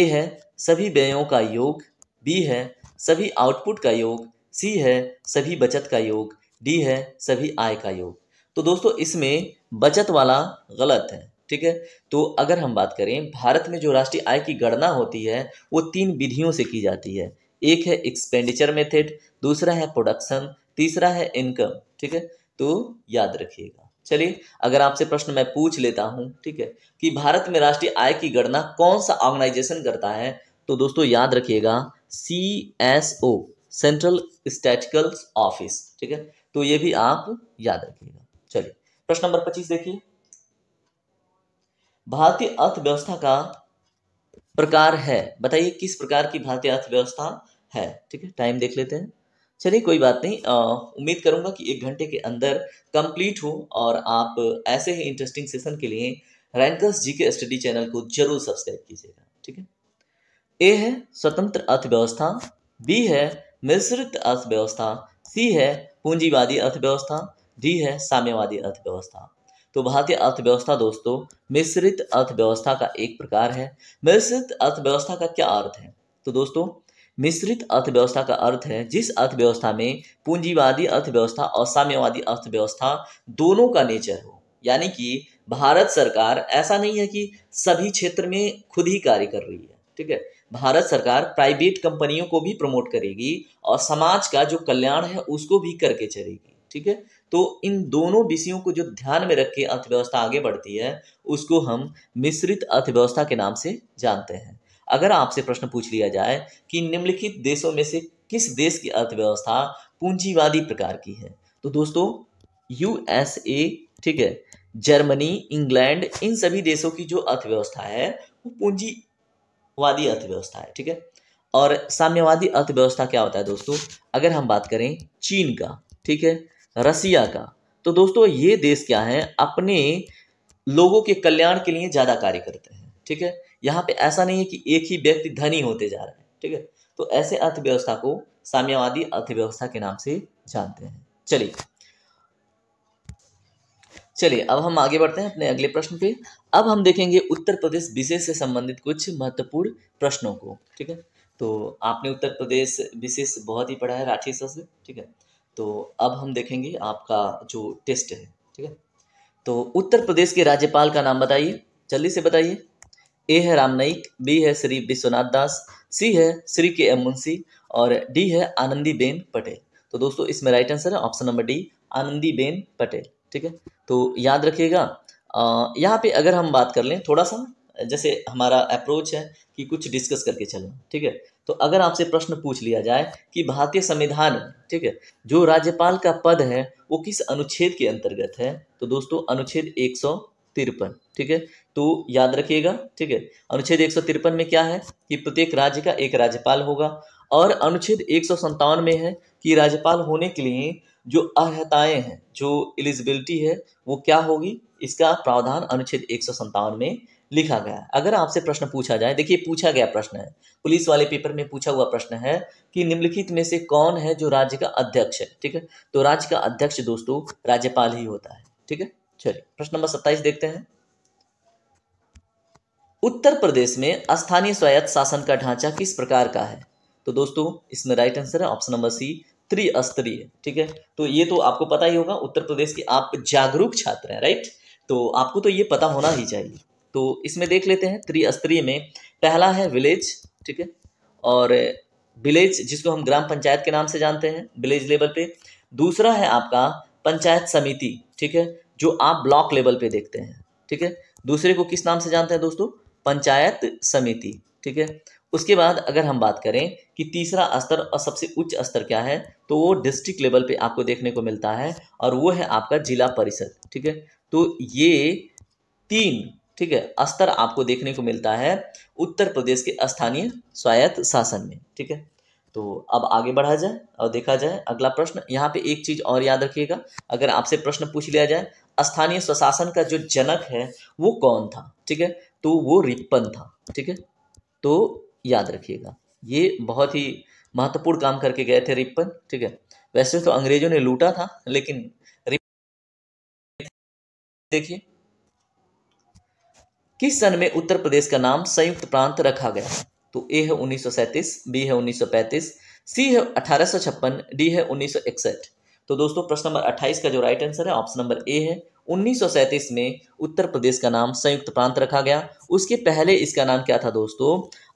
ए है सभी व्ययों का योग बी है सभी आउटपुट का योग सी है सभी बचत का योग डी है सभी आय का योग तो दोस्तों इसमें बचत वाला गलत है ठीक है तो अगर हम बात करें भारत में जो राष्ट्रीय आय की गणना होती है वो तीन विधियों से की जाती है एक है एक्सपेंडिचर मेथड दूसरा है प्रोडक्शन तीसरा है इनकम ठीक है तो याद रखिएगा चलिए अगर आपसे प्रश्न मैं पूछ लेता हूँ ठीक है कि भारत में राष्ट्रीय आय की गणना कौन सा ऑर्गेनाइजेशन करता है तो दोस्तों याद रखिएगा C S O central statical office ठीक है तो ये भी आप याद रखिएगा चलिए प्रश्न नंबर पच्चीस देखिए भारतीय अर्थव्यवस्था का प्रकार है बताइए किस प्रकार की भारतीय अर्थव्यवस्था है ठीक है टाइम देख लेते हैं चलिए कोई बात नहीं आ, उम्मीद करूंगा कि एक घंटे के अंदर कंप्लीट हो और आप ऐसे ही इंटरेस्टिंग सेशन के लिए रैंकर्स जी के स्टडी चैनल को जरूर सब्सक्राइब कीजिएगा ठीक है ए है स्वतंत्र अर्थव्यवस्था बी है मिश्रित अर्थव्यवस्था सी है पूंजीवादी अर्थव्यवस्था डी है साम्यवादी अर्थव्यवस्था तो भारतीय अर्थव्यवस्था दोस्तों मिश्रित अर्थव्यवस्था का एक प्रकार है मिश्रित अर्थव्यवस्था का क्या अर्थ है तो दोस्तों मिश्रित अर्थव्यवस्था का अर्थ है जिस अर्थव्यवस्था में पूंजीवादी अर्थव्यवस्था और साम्यवादी अर्थव्यवस्था दोनों का नेचर हो यानी कि भारत सरकार ऐसा नहीं है कि सभी क्षेत्र में खुद ही कार्य कर रही है ठीक है भारत सरकार प्राइवेट कंपनियों को भी प्रमोट करेगी और समाज का जो कल्याण है उसको भी करके चलेगी ठीक है तो इन दोनों विषयों को जो ध्यान में रख के अर्थव्यवस्था आगे बढ़ती है उसको हम मिश्रित अर्थव्यवस्था के नाम से जानते हैं अगर आपसे प्रश्न पूछ लिया जाए कि निम्नलिखित देशों में से किस देश की अर्थव्यवस्था पूंजीवादी प्रकार की है तो दोस्तों यूएसए ठीक है जर्मनी इंग्लैंड इन सभी देशों की जो अर्थव्यवस्था है वो पूंजी वादी अर्थव्यवस्था है ठीक है और साम्यवादी अर्थव्यवस्था क्या होता है दोस्तों अगर हम बात करें चीन का ठीक है रसिया का तो दोस्तों ये देश क्या है अपने लोगों के कल्याण के लिए ज़्यादा कार्य करते हैं ठीक है यहाँ पे ऐसा नहीं है कि एक ही व्यक्ति धनी होते जा रहे हैं ठीक है तो ऐसे अर्थव्यवस्था को साम्यवादी अर्थव्यवस्था के नाम से जानते हैं चलिए चलिए अब हम आगे बढ़ते हैं अपने अगले प्रश्न पे अब हम देखेंगे उत्तर प्रदेश विशेष से संबंधित कुछ महत्वपूर्ण प्रश्नों को ठीक है तो आपने उत्तर प्रदेश विशेष बहुत ही पढ़ा है राठी से ठीक है तो अब हम देखेंगे आपका जो टेस्ट है ठीक है तो उत्तर प्रदेश के राज्यपाल का नाम बताइए जल्दी से बताइए ए है राम नाईक बी है श्री विश्वनाथ दास सी है श्री के एम मुंशी और डी है आनंदी बेन पटेल तो दोस्तों इसमें राइट आंसर है option number D Anandi ben Patel ठीक है तो याद रखिएगा यहाँ पे अगर हम बात कर लें थोड़ा सा जैसे हमारा अप्रोच है कि कुछ डिस्कस करके चलना ठीक है तो अगर आपसे प्रश्न पूछ लिया जाए कि भारतीय संविधान ठीक है जो राज्यपाल का पद है वो किस अनुच्छेद के अंतर्गत है तो दोस्तों अनुच्छेद एक तिरपन ठीक है तो याद रखिएगा ठीक है अनुच्छेद एक तिरपन में क्या है कि प्रत्येक राज्य का एक राज्यपाल होगा और अनुच्छेद एक में है कि राज्यपाल होने के लिए जो अर्हताएं हैं जो एलिजिबिलिटी है वो क्या होगी इसका प्रावधान अनुच्छेद एक में लिखा गया है अगर आपसे प्रश्न पूछा जाए देखिए पूछा गया प्रश्न है पुलिस वाले पेपर में पूछा हुआ प्रश्न है कि निम्नलिखित में से कौन है जो राज्य का अध्यक्ष है ठीक है तो राज्य का अध्यक्ष दोस्तों राज्यपाल ही होता है ठीक है चलिए प्रश्न नंबर सत्ताईस देखते हैं उत्तर प्रदेश में स्थानीय स्वायत्त शासन का ढांचा किस प्रकार का है तो दोस्तों इसमें राइट आंसर है ऑप्शन नंबर सी त्रिस्तरीय ठीक है तो ये तो आपको पता ही होगा उत्तर प्रदेश के आप जागरूक छात्र हैं राइट तो आपको तो ये पता होना ही चाहिए तो इसमें देख लेते हैं त्रिस्तरीय में पहला है विलेज ठीक है और विलेज जिसको हम ग्राम पंचायत के नाम से जानते हैं विलेज लेवल पे दूसरा है आपका पंचायत समिति ठीक है जो आप ब्लॉक लेवल पे देखते हैं ठीक है दूसरे को किस नाम से जानते हैं दोस्तों पंचायत समिति ठीक है उसके बाद अगर हम बात करें कि तीसरा स्तर और सबसे उच्च स्तर क्या है तो वो डिस्ट्रिक्ट लेवल पे आपको देखने को मिलता है और वो है आपका जिला परिषद ठीक है तो ये तीन ठीक है स्तर आपको देखने को मिलता है उत्तर प्रदेश के स्थानीय स्वायत्त शासन में ठीक है तो अब आगे बढ़ा जाए और देखा जाए अगला प्रश्न यहाँ पे एक चीज़ और याद रखिएगा अगर आपसे प्रश्न पूछ लिया जाए स्थानीय स्वशासन का जो जनक है वो कौन था ठीक है तो वो रिपन था ठीक है तो याद रखिएगा ये बहुत ही महत्वपूर्ण काम करके गए थे रिपन ठीक है वैसे तो अंग्रेजों ने लूटा था लेकिन देखिए किस सन में उत्तर प्रदेश का नाम संयुक्त प्रांत रखा गया तो ए है 1937 बी है 1935 सी है 1856 डी है 1961 तो दोस्तों प्रश्न नंबर 28 का जो राइट आंसर है ऑप्शन नंबर ए है 1937 में उत्तर प्रदेश का नाम संयुक्त प्रांत रखा गया उसके पहले इसका नाम क्या था दोस्तों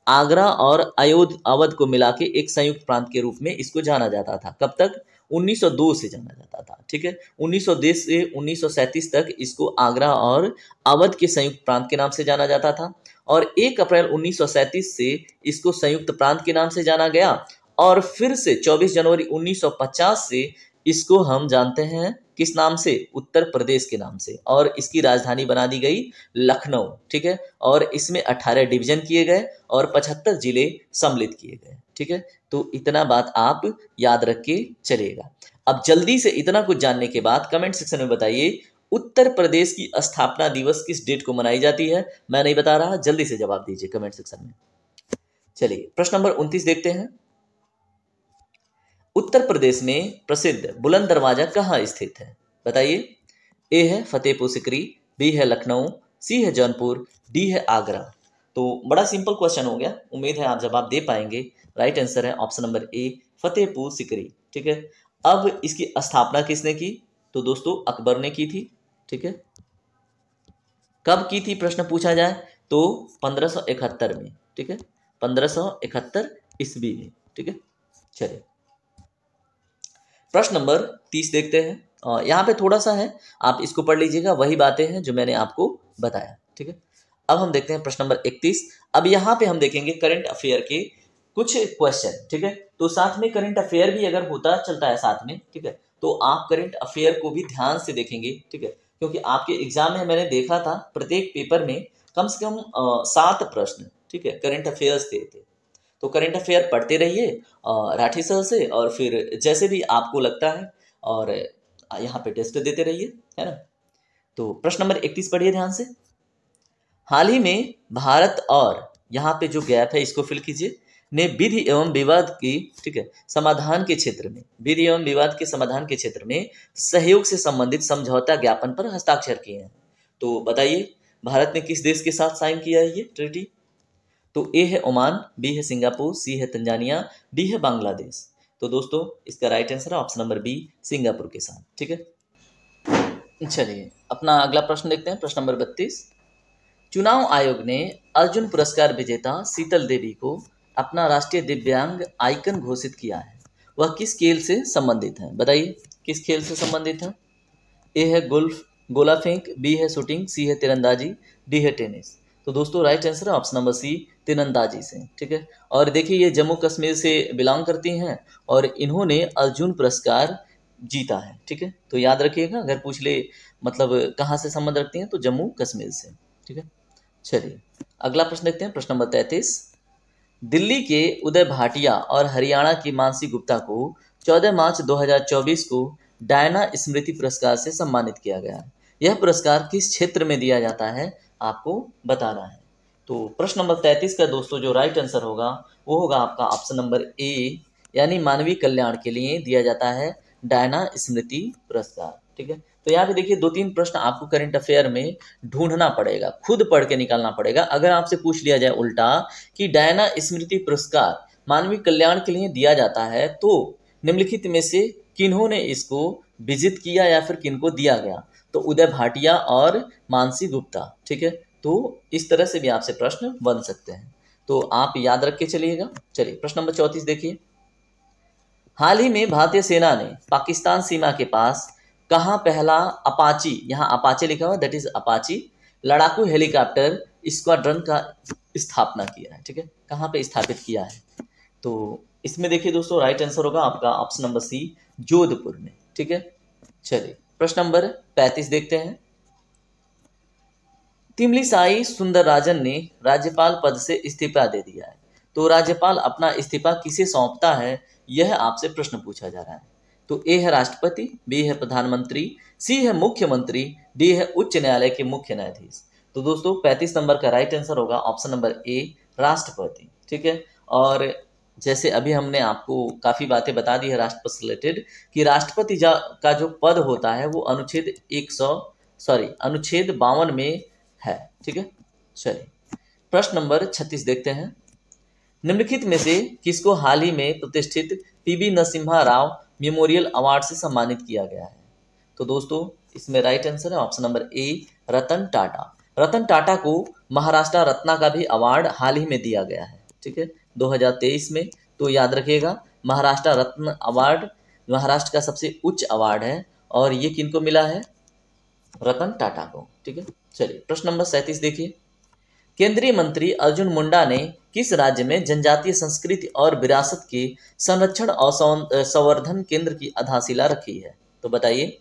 आगरा और अयोध अवध को मिला के एक संयुक्त प्रांत के रूप में इसको जाना जाता था कब तक 1902 से जाना जाता था ठीक है 1910 से 1937 तक इसको आगरा और अवध के संयुक्त प्रांत के नाम से जाना जाता था और 1 अप्रैल 1937 से इसको संयुक्त प्रांत के नाम से जाना गया और फिर से 24 जनवरी 1950 से इसको हम जानते हैं किस नाम से उत्तर प्रदेश के नाम से और इसकी राजधानी बना दी गई लखनऊ ठीक है और इसमें अठारह डिवीजन किए गए और पचहत्तर जिले सम्मिलित किए गए ठीक है तो इतना बात आप याद रख के चलेगा अब जल्दी से इतना कुछ जानने के बाद कमेंट सेक्शन में बताइए उत्तर प्रदेश की स्थापना दिवस किस डेट को मनाई जाती है मैं नहीं बता रहा जल्दी से जवाब दीजिए कमेंट सेक्शन में चलिए प्रश्न नंबर उन्तीस देखते हैं उत्तर प्रदेश में प्रसिद्ध बुलंद दरवाजा कहाँ स्थित है बताइए ए है फतेहपुर सिकरी बी है लखनऊ सी है जौनपुर डी है आगरा तो बड़ा सिंपल क्वेश्चन हो गया उम्मीद है आप जवाब दे पाएंगे राइट आंसर है option number A Fatehpur Sikri ठीक है अब इसकी स्थापना किसने की तो दोस्तों अकबर ने की थी ठीक है कब की थी प्रश्न पूछा जाए तो पंद्रह में ठीक है पंद्रह इकहत्तर ईस्वी में ठीक है चलिए प्रश्न नंबर तीस देखते हैं यहाँ पे थोड़ा सा है आप इसको पढ़ लीजिएगा वही बातें हैं जो मैंने आपको बताया ठीक है अब हम देखते हैं प्रश्न नंबर इकतीस अब यहाँ पे हम देखेंगे करंट अफेयर के कुछ क्वेश्चन ठीक है तो साथ में करंट अफेयर भी अगर होता चलता है साथ में ठीक है तो आप करंट अफेयर को भी ध्यान से देखेंगे ठीक है क्योंकि आपके एग्जाम में मैंने देखा था प्रत्येक पेपर में कम से कम सात प्रश्न ठीक है करंट अफेयर्स देते थे तो करंट अफेयर पढ़ते रहिए राठी सर से और फिर जैसे भी आपको लगता है और यहाँ पे टेस्ट देते रहिए है ना तो प्रश्न नंबर इकतीस पढ़िए ध्यान से हाल ही में भारत और यहाँ पे जो गैप है इसको फिल कीजिए ने विधि एवं विवाद की ठीक है समाधान के क्षेत्र में विधि एवं विवाद के समाधान के क्षेत्र में सहयोग से संबंधित समझौता ज्ञापन पर हस्ताक्षर किए हैं तो बताइए भारत ने किस देश के साथ साइन किया है ये ट्रिटी तो ए है ओमान बी है सिंगापुर सी है तंजानिया डी है बांग्लादेश तो दोस्तों इसका राइट आंसर है ऑप्शन नंबर बी सिंगापुर के साथ ठीक है चलिए अपना अगला प्रश्न देखते हैं प्रश्न नंबर बत्तीस चुनाव आयोग ने अर्जुन पुरस्कार विजेता शीतल देवी को अपना राष्ट्रीय दिव्यांग आइकन घोषित किया है वह किस खेल से संबंधित है बताइए किस खेल से संबंधित है ए है गोल्फ गोला फेंक बी है शूटिंग सी है तिरंदाजी डी है टेनिस तो दोस्तों राइट आंसर है ऑप्शन नंबर सी तिरंदाजी से ठीक है और देखिए ये जम्मू कश्मीर से बिलोंग करती हैं और इन्होंने अर्जुन पुरस्कार जीता है ठीक है तो याद रखिएगा अगर पूछ ले मतलब कहाँ से संबंध रखती हैं तो जम्मू कश्मीर से ठीक है चलिए अगला प्रश्न देखते हैं प्रश्न नंबर तैंतीस दिल्ली के उदय भाटिया और हरियाणा की मानसी गुप्ता को 14 मार्च 2024 को डायना स्मृति पुरस्कार से सम्मानित किया गया यह पुरस्कार किस क्षेत्र में दिया जाता है आपको बताना है तो प्रश्न नंबर तैंतीस का दोस्तों जो राइट आंसर होगा वो होगा आपका ऑप्शन नंबर ए यानी मानवीय कल्याण के लिए दिया जाता है डायना स्मृति पुरस्कार ठीक है तो यहाँ पे देखिए दो तीन प्रश्न आपको करंट अफेयर में ढूंढना पड़ेगा खुद पढ़ के निकालना पड़ेगा अगर आपसे पूछ लिया जाए उल्टा कि डायना स्मृति पुरस्कार मानवीय कल्याण के लिए दिया जाता है तो निम्नलिखित में से किन्होंने इसको विजित किया या फिर को दिया गया तो उदय भाटिया और मानसी गुप्ता ठीक है तो इस तरह से भी आपसे प्रश्न बन सकते हैं तो आप याद रख के चलिएगा चलिए प्रश्न नंबर चौतीस देखिए हाल ही में भारतीय सेना ने पाकिस्तान सीमा के पास कहा पहला अपाची यहाँ अपाचे लिखा हुआ दैट इज अपाची लड़ाकू हेलीकॉप्टर स्क्वाड्रन का स्थापना किया है ठीक है कहाँ पे स्थापित किया है तो इसमें देखिए दोस्तों राइट आंसर होगा आपका ऑप्शन नंबर सी जोधपुर में ठीक है चलिए प्रश्न नंबर पैंतीस देखते हैं तिमलीसाई राजन ने राज्यपाल पद से इस्तीफा दे दिया है तो राज्यपाल अपना इस्तीफा किसे सौंपता है यह आपसे प्रश्न पूछा जा रहा है तो ए है राष्ट्रपति बी है प्रधानमंत्री सी है मुख्यमंत्री डी है उच्च न्यायालय के मुख्य न्यायाधीश तो दोस्तों पैंतीस नंबर का राइट आंसर होगा ऑप्शन नंबर ए राष्ट्रपति ठीक है और जैसे अभी हमने आपको काफ़ी बातें बता दी है राष्ट्रपति से रिलेटेड कि राष्ट्रपति का जो पद होता है वो अनुच्छेद एक सौ सॉरी अनुच्छेद बावन में है ठीक है चलिए प्रश्न नंबर छत्तीस देखते हैं निम्नलिखित में से किसको हाल ही में प्रतिष्ठित P B Narasimha Rao memorial award से सम्मानित किया गया है तो दोस्तों इसमें राइट आंसर है option number A Ratan Tata Ratan Tata को महाराष्ट्र रत्ना का भी अवार्ड हाल ही में दिया गया है ठीक है 2023 में तो याद रखिएगा महाराष्ट्र रत्न अवार्ड महाराष्ट्र का सबसे उच्च अवार्ड है और ये किन को मिला है रतन टाटा को ठीक है चलिए प्रश्न नंबर सैंतीस देखिए केंद्रीय मंत्री अर्जुन मुंडा ने किस राज्य में जनजातीय संस्कृति और विरासत के संरक्षण और संवर्धन केंद्र की आधारशिला रखी है तो बताइए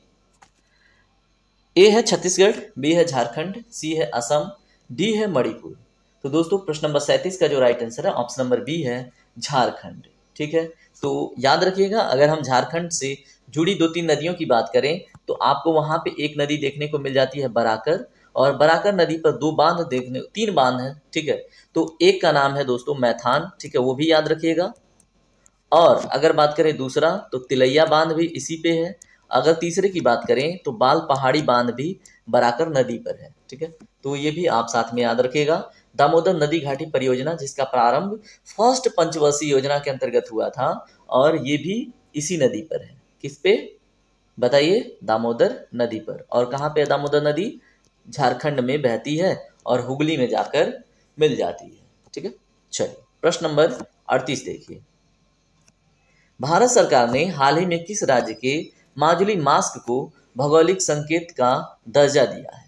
ए है छत्तीसगढ़ बी है झारखंड सी है असम डी है मणिपुर तो दोस्तों प्रश्न नंबर सैंतीस का जो राइट आंसर है ऑप्शन नंबर बी है झारखंड ठीक है तो याद रखिएगा अगर हम झारखंड से जुड़ी दो तीन नदियों की बात करें तो आपको वहाँ पे एक नदी देखने को मिल जाती है बराकर और बराकर नदी पर दो बांध देखने तीन बांध है ठीक है तो एक का नाम है दोस्तों मैथान ठीक है वो भी याद रखिएगा और अगर बात करें दूसरा तो तिलैया बांध भी इसी पे है अगर तीसरे की बात करें तो बाल पहाड़ी बांध भी बराकर नदी पर है ठीक है तो ये भी आप साथ में याद रखिएगा दामोदर नदी घाटी परियोजना जिसका प्रारंभ फर्स्ट पंचवर्षीय योजना के अंतर्गत हुआ था और ये भी इसी नदी पर है किस पे बताइए दामोदर नदी पर और कहाँ पे दामोदर नदी झारखंड में बहती है और हुगली में जाकर मिल जाती है ठीक है चलिए प्रश्न नंबर अड़तीस देखिए भारत सरकार ने हाल ही में किस राज्य के माजुली मास्क को भौगोलिक संकेत का दर्जा दिया है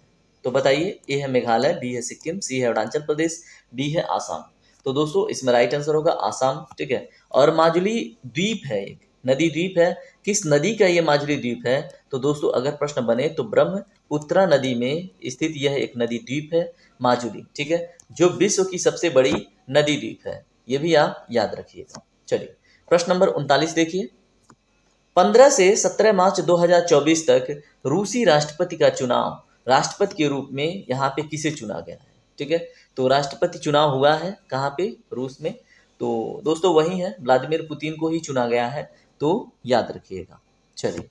तो बताइए ए है मेघालय बी है सिक्किम सी है अरुणाचल प्रदेश डी है आसाम तो दोस्तों इसमें राइट आंसर होगा आसाम ठीक है और माजुली द्वीप है एक नदी द्वीप है किस नदी का ये माजुली द्वीप है तो दोस्तों अगर प्रश्न बने तो ब्रह्म उत्तरा नदी में स्थित यह एक नदी द्वीप है माजुली ठीक है जो विश्व की सबसे बड़ी नदी द्वीप है ये भी आप याद रखिएगा चलिए प्रश्न नंबर उनतालीस देखिए 15 से 17 मार्च 2024 तक रूसी राष्ट्रपति का चुनाव राष्ट्रपति के रूप में यहाँ पे किसे चुना गया है ठीक है तो राष्ट्रपति चुनाव हुआ है कहाँ पे रूस में तो दोस्तों वही है व्लादिमीर पुतिन को ही चुना गया है तो याद रखिएगा चलिए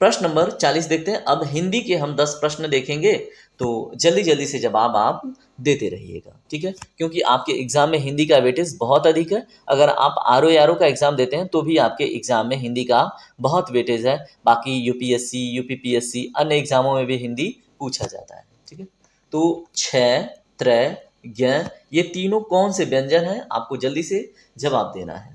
प्रश्न नंबर चालीस देखते हैं अब हिंदी के हम दस प्रश्न देखेंगे तो जल्दी जल्दी से जवाब आप देते रहिएगा ठीक है क्योंकि आपके एग्जाम में हिंदी का वेटेज बहुत अधिक है अगर आप आर ओ का एग्जाम देते हैं तो भी आपके एग्जाम में हिंदी का बहुत वेटेज है बाकी यूपीएससी यूपीपीएससी अन्य एग्जामों में भी हिंदी पूछा जाता है ठीक है तो छ त्रय ज्ञ ये तीनों कौन से व्यंजन हैं आपको जल्दी से जवाब देना है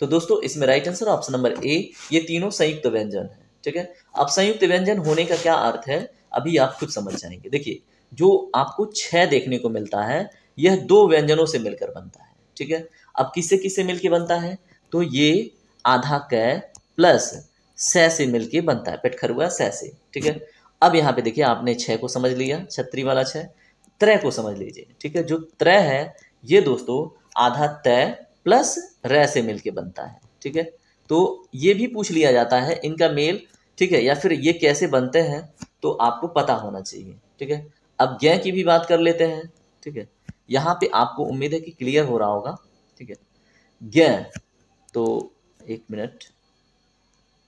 तो दोस्तों इसमें right answer option number A ये तीनों संयुक्त व्यंजन है ठीक है अब संयुक्त व्यंजन होने का क्या अर्थ है अभी आप खुद समझ जाएंगे देखिए जो आपको छह देखने को मिलता है यह दो व्यंजनों से मिलकर बनता है ठीक है अब किससे किससे मिलकर बनता है तो ये आधा क प्लस स से मिलकर बनता है पेटखरुआ स से ठीक है अब यहाँ पे देखिए आपने छः को समझ लिया छत्री वाला छः त्रय को समझ लीजिए ठीक है जो त्रय है ये दोस्तों आधा तय प्लस र से मिल के बनता है ठीक है तो ये भी पूछ लिया जाता है इनका मेल ठीक है या फिर ये कैसे बनते हैं तो आपको पता होना चाहिए ठीक है अब गय की भी बात कर लेते हैं ठीक है यहाँ पे आपको उम्मीद है कि क्लियर हो रहा होगा ठीक है गय तो एक मिनट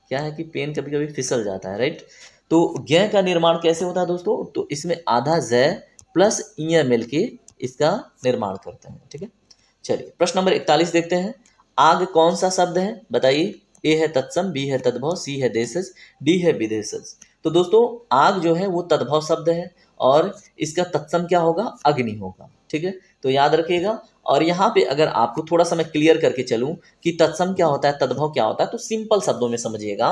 क्या है कि पेन कभी कभी फिसल जाता है राइट तो गै का निर्माण कैसे होता है दोस्तों तो इसमें आधा जय प्लस ई के इसका निर्माण करते हैं ठीक है चलिए प्रश्न नंबर इकतालीस देखते हैं आग कौन सा शब्द है बताइए ए है तत्सम बी है तद्भव सी है देशज डी है विदेशज तो दोस्तों आग जो है वो तद्भव शब्द है और इसका तत्सम क्या होगा अग्नि होगा ठीक है तो याद रखिएगा और यहाँ पे अगर आपको थोड़ा सा मैं क्लियर करके चलूँ कि तत्सम क्या होता है तद्भव क्या होता है तो सिंपल शब्दों में समझिएगा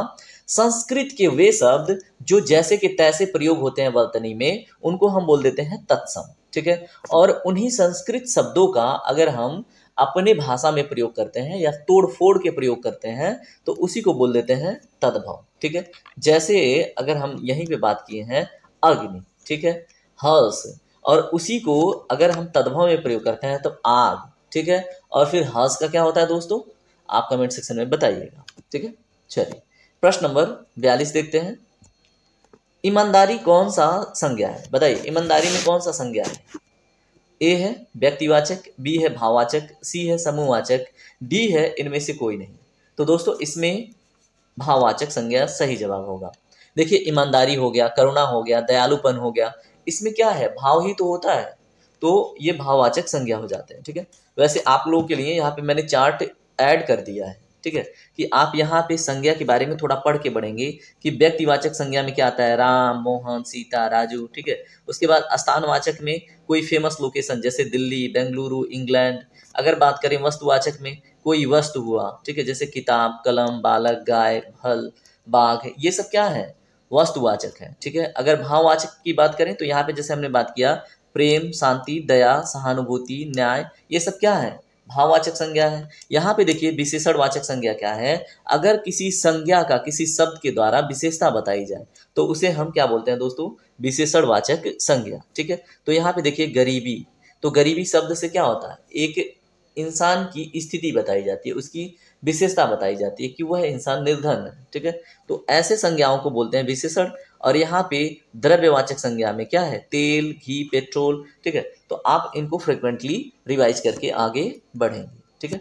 संस्कृत के वे शब्द जो जैसे के तैसे प्रयोग होते हैं वर्तनी में उनको हम बोल देते हैं तत्सम ठीक है और उन्हीं संस्कृत शब्दों का अगर हम अपने भाषा में प्रयोग करते हैं या तोड़ फोड़ के प्रयोग करते हैं तो उसी को बोल देते हैं तद्भव ठीक है जैसे अगर हम यहीं पे बात किए हैं अग्नि ठीक है हर्ष और उसी को अगर हम तद्भव में प्रयोग करते हैं तो आग ठीक है और फिर हस का क्या होता है दोस्तों आप कमेंट सेक्शन में बताइएगा ठीक है चलिए प्रश्न नंबर बयालीस देखते हैं ईमानदारी कौन सा संज्ञा है बताइए ईमानदारी में कौन सा संज्ञा है ए है व्यक्तिवाचक बी है भाववाचक सी है समूहवाचक डी है इनमें से कोई नहीं तो दोस्तों इसमें भाववाचक संज्ञा सही जवाब होगा देखिए ईमानदारी हो गया करुणा हो गया दयालुपन हो गया इसमें क्या है भाव ही तो होता है तो ये भाववाचक संज्ञा हो जाते हैं ठीक है वैसे आप लोगों के लिए यहाँ पे मैंने चार्ट ऐड कर दिया है ठीक है कि आप यहाँ पे संज्ञा के बारे में थोड़ा पढ़ के बढ़ेंगे कि व्यक्तिवाचक संज्ञा में क्या आता है राम मोहन सीता राजू ठीक है उसके बाद स्थानवाचक में कोई फेमस लोकेशन जैसे दिल्ली बेंगलुरु इंग्लैंड अगर बात करें वस्तुवाचक में कोई वस्तु हुआ ठीक है जैसे किताब कलम बालक गाय फल बाघ ये सब क्या है वस्तुवाचक है ठीक है अगर भाववाचक की बात करें तो यहाँ पे जैसे हमने बात किया प्रेम शांति दया सहानुभूति न्याय ये सब क्या है भाववाचक संज्ञा है यहाँ पे देखिए विशेषणवाचक संज्ञा क्या है अगर किसी संज्ञा का किसी शब्द के द्वारा विशेषता बताई जाए तो उसे हम क्या बोलते हैं दोस्तों विशेषणवाचक संज्ञा ठीक है तो यहाँ पे देखिए गरीबी तो गरीबी शब्द से क्या होता है एक इंसान की स्थिति बताई जाती है उसकी विशेषता बताई जाती है कि वह इंसान निर्धन है ठीक है तो ऐसे संज्ञाओं को बोलते हैं विशेषण और यहाँ पे द्रव्यवाचक संज्ञा में क्या है तेल घी पेट्रोल ठीक है तो आप इनको फ्रिक्वेंटली रिवाइज करके आगे बढ़ेंगे ठीक है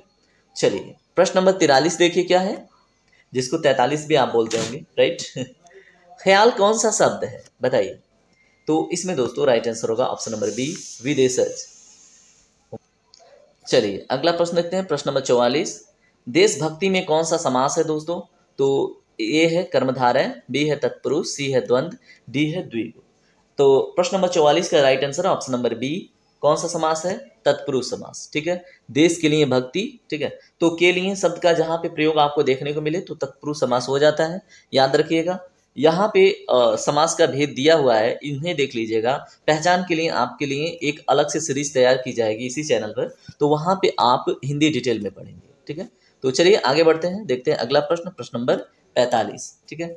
चलिए प्रश्न नंबर तिरालीस देखिए क्या है जिसको तैतालीस भी आप बोलते होंगे राइट [laughs] ख्याल कौन सा शब्द है बताइए तो इसमें दोस्तों राइट आंसर होगा ऑप्शन नंबर बी विदेश चलिए अगला प्रश्न देखते हैं प्रश्न नंबर चौवालीस देशभक्ति में कौन सा समास है दोस्तों तो ए है कर्मधारय बी है तत्पुरुष सी है द्वंद डी है द्वीप तो प्रश्न नंबर चौवालीस का राइट आंसर है ऑप्शन नंबर बी कौन सा समास है तत्पुरुष समास ठीक है देश के लिए भक्ति ठीक है तो के लिए शब्द का जहाँ पे प्रयोग आपको देखने को मिले तो तत्पुरुष समास हो जाता है याद रखिएगा यहाँ पे समास का भेद दिया हुआ है इन्हें देख लीजिएगा पहचान के लिए आपके लिए एक अलग से सीरीज तैयार की जाएगी इसी चैनल पर तो वहाँ पे आप हिंदी डिटेल में पढ़ेंगे ठीक है तो चलिए आगे बढ़ते हैं देखते हैं अगला प्रश्न प्रश्न नंबर पैतालीस ठीक है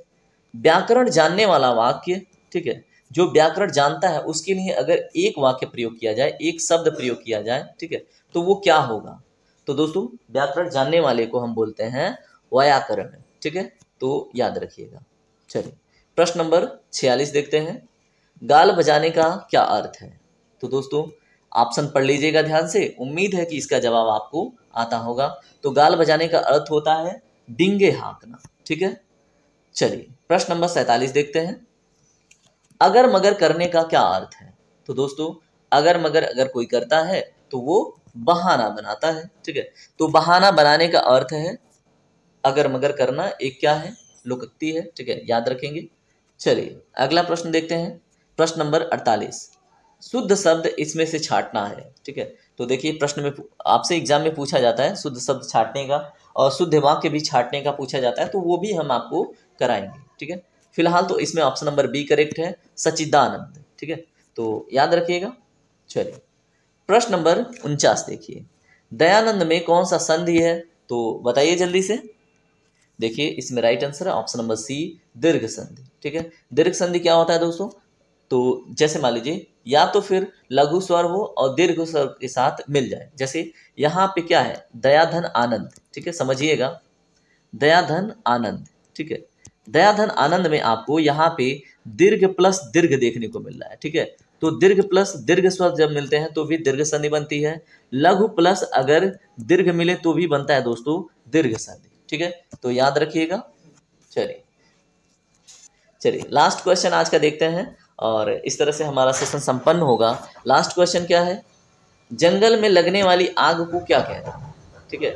व्याकरण जानने वाला वाक्य ठीक है जो व्याकरण जानता है उसके लिए अगर एक वाक्य प्रयोग किया जाए एक शब्द प्रयोग किया जाए ठीक है तो वो क्या होगा तो दोस्तों व्याकरण जानने वाले को हम बोलते हैं व्याकरण ठीक है तो याद रखिएगा चलिए प्रश्न नंबर छियालीस देखते हैं गाल बजाने का क्या अर्थ है तो दोस्तों ऑप्शन पढ़ लीजिएगा ध्यान से उम्मीद है कि इसका जवाब आपको आता होगा तो गाल बजाने का अर्थ होता है डिंगे हाँकना ठीक है चलिए प्रश्न नंबर सैतालीस देखते हैं अगर मगर करने का क्या अर्थ है तो दोस्तों अगर मगर अगर कोई करता है तो वो बहाना बनाता है ठीक है तो बहाना बनाने का अर्थ है अगर मगर करना एक क्या है लुकती है ठीक है याद रखेंगे चलिए अगला प्रश्न देखते हैं प्रश्न नंबर अड़तालीस शुद्ध शब्द इसमें से छाटना है ठीक है तो देखिए प्रश्न में आपसे एग्जाम में पूछा जाता है शुद्ध शब्द छाटने का और शुद्ध दिमाग के भी छाटने का पूछा जाता है तो वो भी हम आपको कराएंगे ठीक है फिलहाल तो इसमें ऑप्शन नंबर बी करेक्ट है सचिदानंद ठीक है तो याद रखिएगा चलिए प्रश्न नंबर उनचास देखिए दयानंद में कौन सा संधि है तो बताइए जल्दी से देखिए इसमें राइट आंसर है ऑप्शन नंबर सी दीर्घ संधि ठीक है दीर्घ संधि क्या होता है दोस्तों तो जैसे मान लीजिए या तो फिर लघु स्वर हो और दीर्घ स्वर के साथ मिल जाए जैसे यहाँ पे क्या है दयाधन आनंद ठीक है समझिएगा दयाधन आनंद ठीक है दयाधन आनंद में आपको यहाँ पे दीर्घ प्लस दीर्घ देखने को मिल रहा है ठीक है तो दीर्घ प्लस दीर्घ स्वर जब मिलते हैं तो भी दीर्घ संधि बनती है लघु प्लस अगर दीर्घ मिले तो भी बनता है दोस्तों दीर्घ संधि ठीक है तो याद रखिएगा चलिए चलिए लास्ट क्वेश्चन आज का देखते हैं और इस तरह से हमारा सेशन संपन्न होगा लास्ट क्वेश्चन क्या है जंगल में लगने वाली आग को क्या कहते हैं ठीक है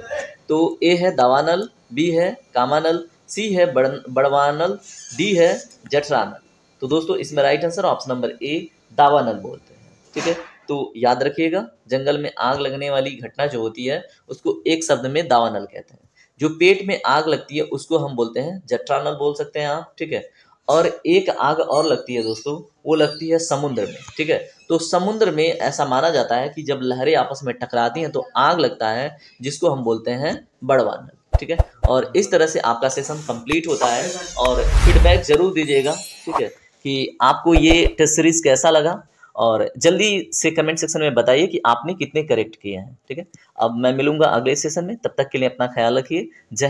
तो ए है दावानल बी है कामानल सी है बड़वानल डी है जठरानल तो दोस्तों इसमें right answer option number A दावानल बोलते हैं ठीक है तो याद रखिएगा जंगल में आग लगने वाली घटना जो होती है उसको एक शब्द में दावानल कहते हैं जो पेट में आग लगती है उसको हम बोलते हैं जठरानल बोल सकते हैं आप ठीक है और एक आग और लगती है दोस्तों वो लगती है समुद्र में ठीक है तो समुद्र में ऐसा माना जाता है कि जब लहरें आपस में टकराती हैं तो आग लगता है जिसको हम बोलते हैं बड़वान ठीक है और इस तरह से आपका सेशन कंप्लीट होता है और फीडबैक ज़रूर दीजिएगा ठीक है कि आपको ये टेस्ट सीरीज़ कैसा लगा और जल्दी से कमेंट सेक्शन में बताइए कि आपने कितने करेक्ट किए हैं ठीक है अब मैं मिलूंगा अगले सेशन में तब तक के लिए अपना ख्याल रखिए जय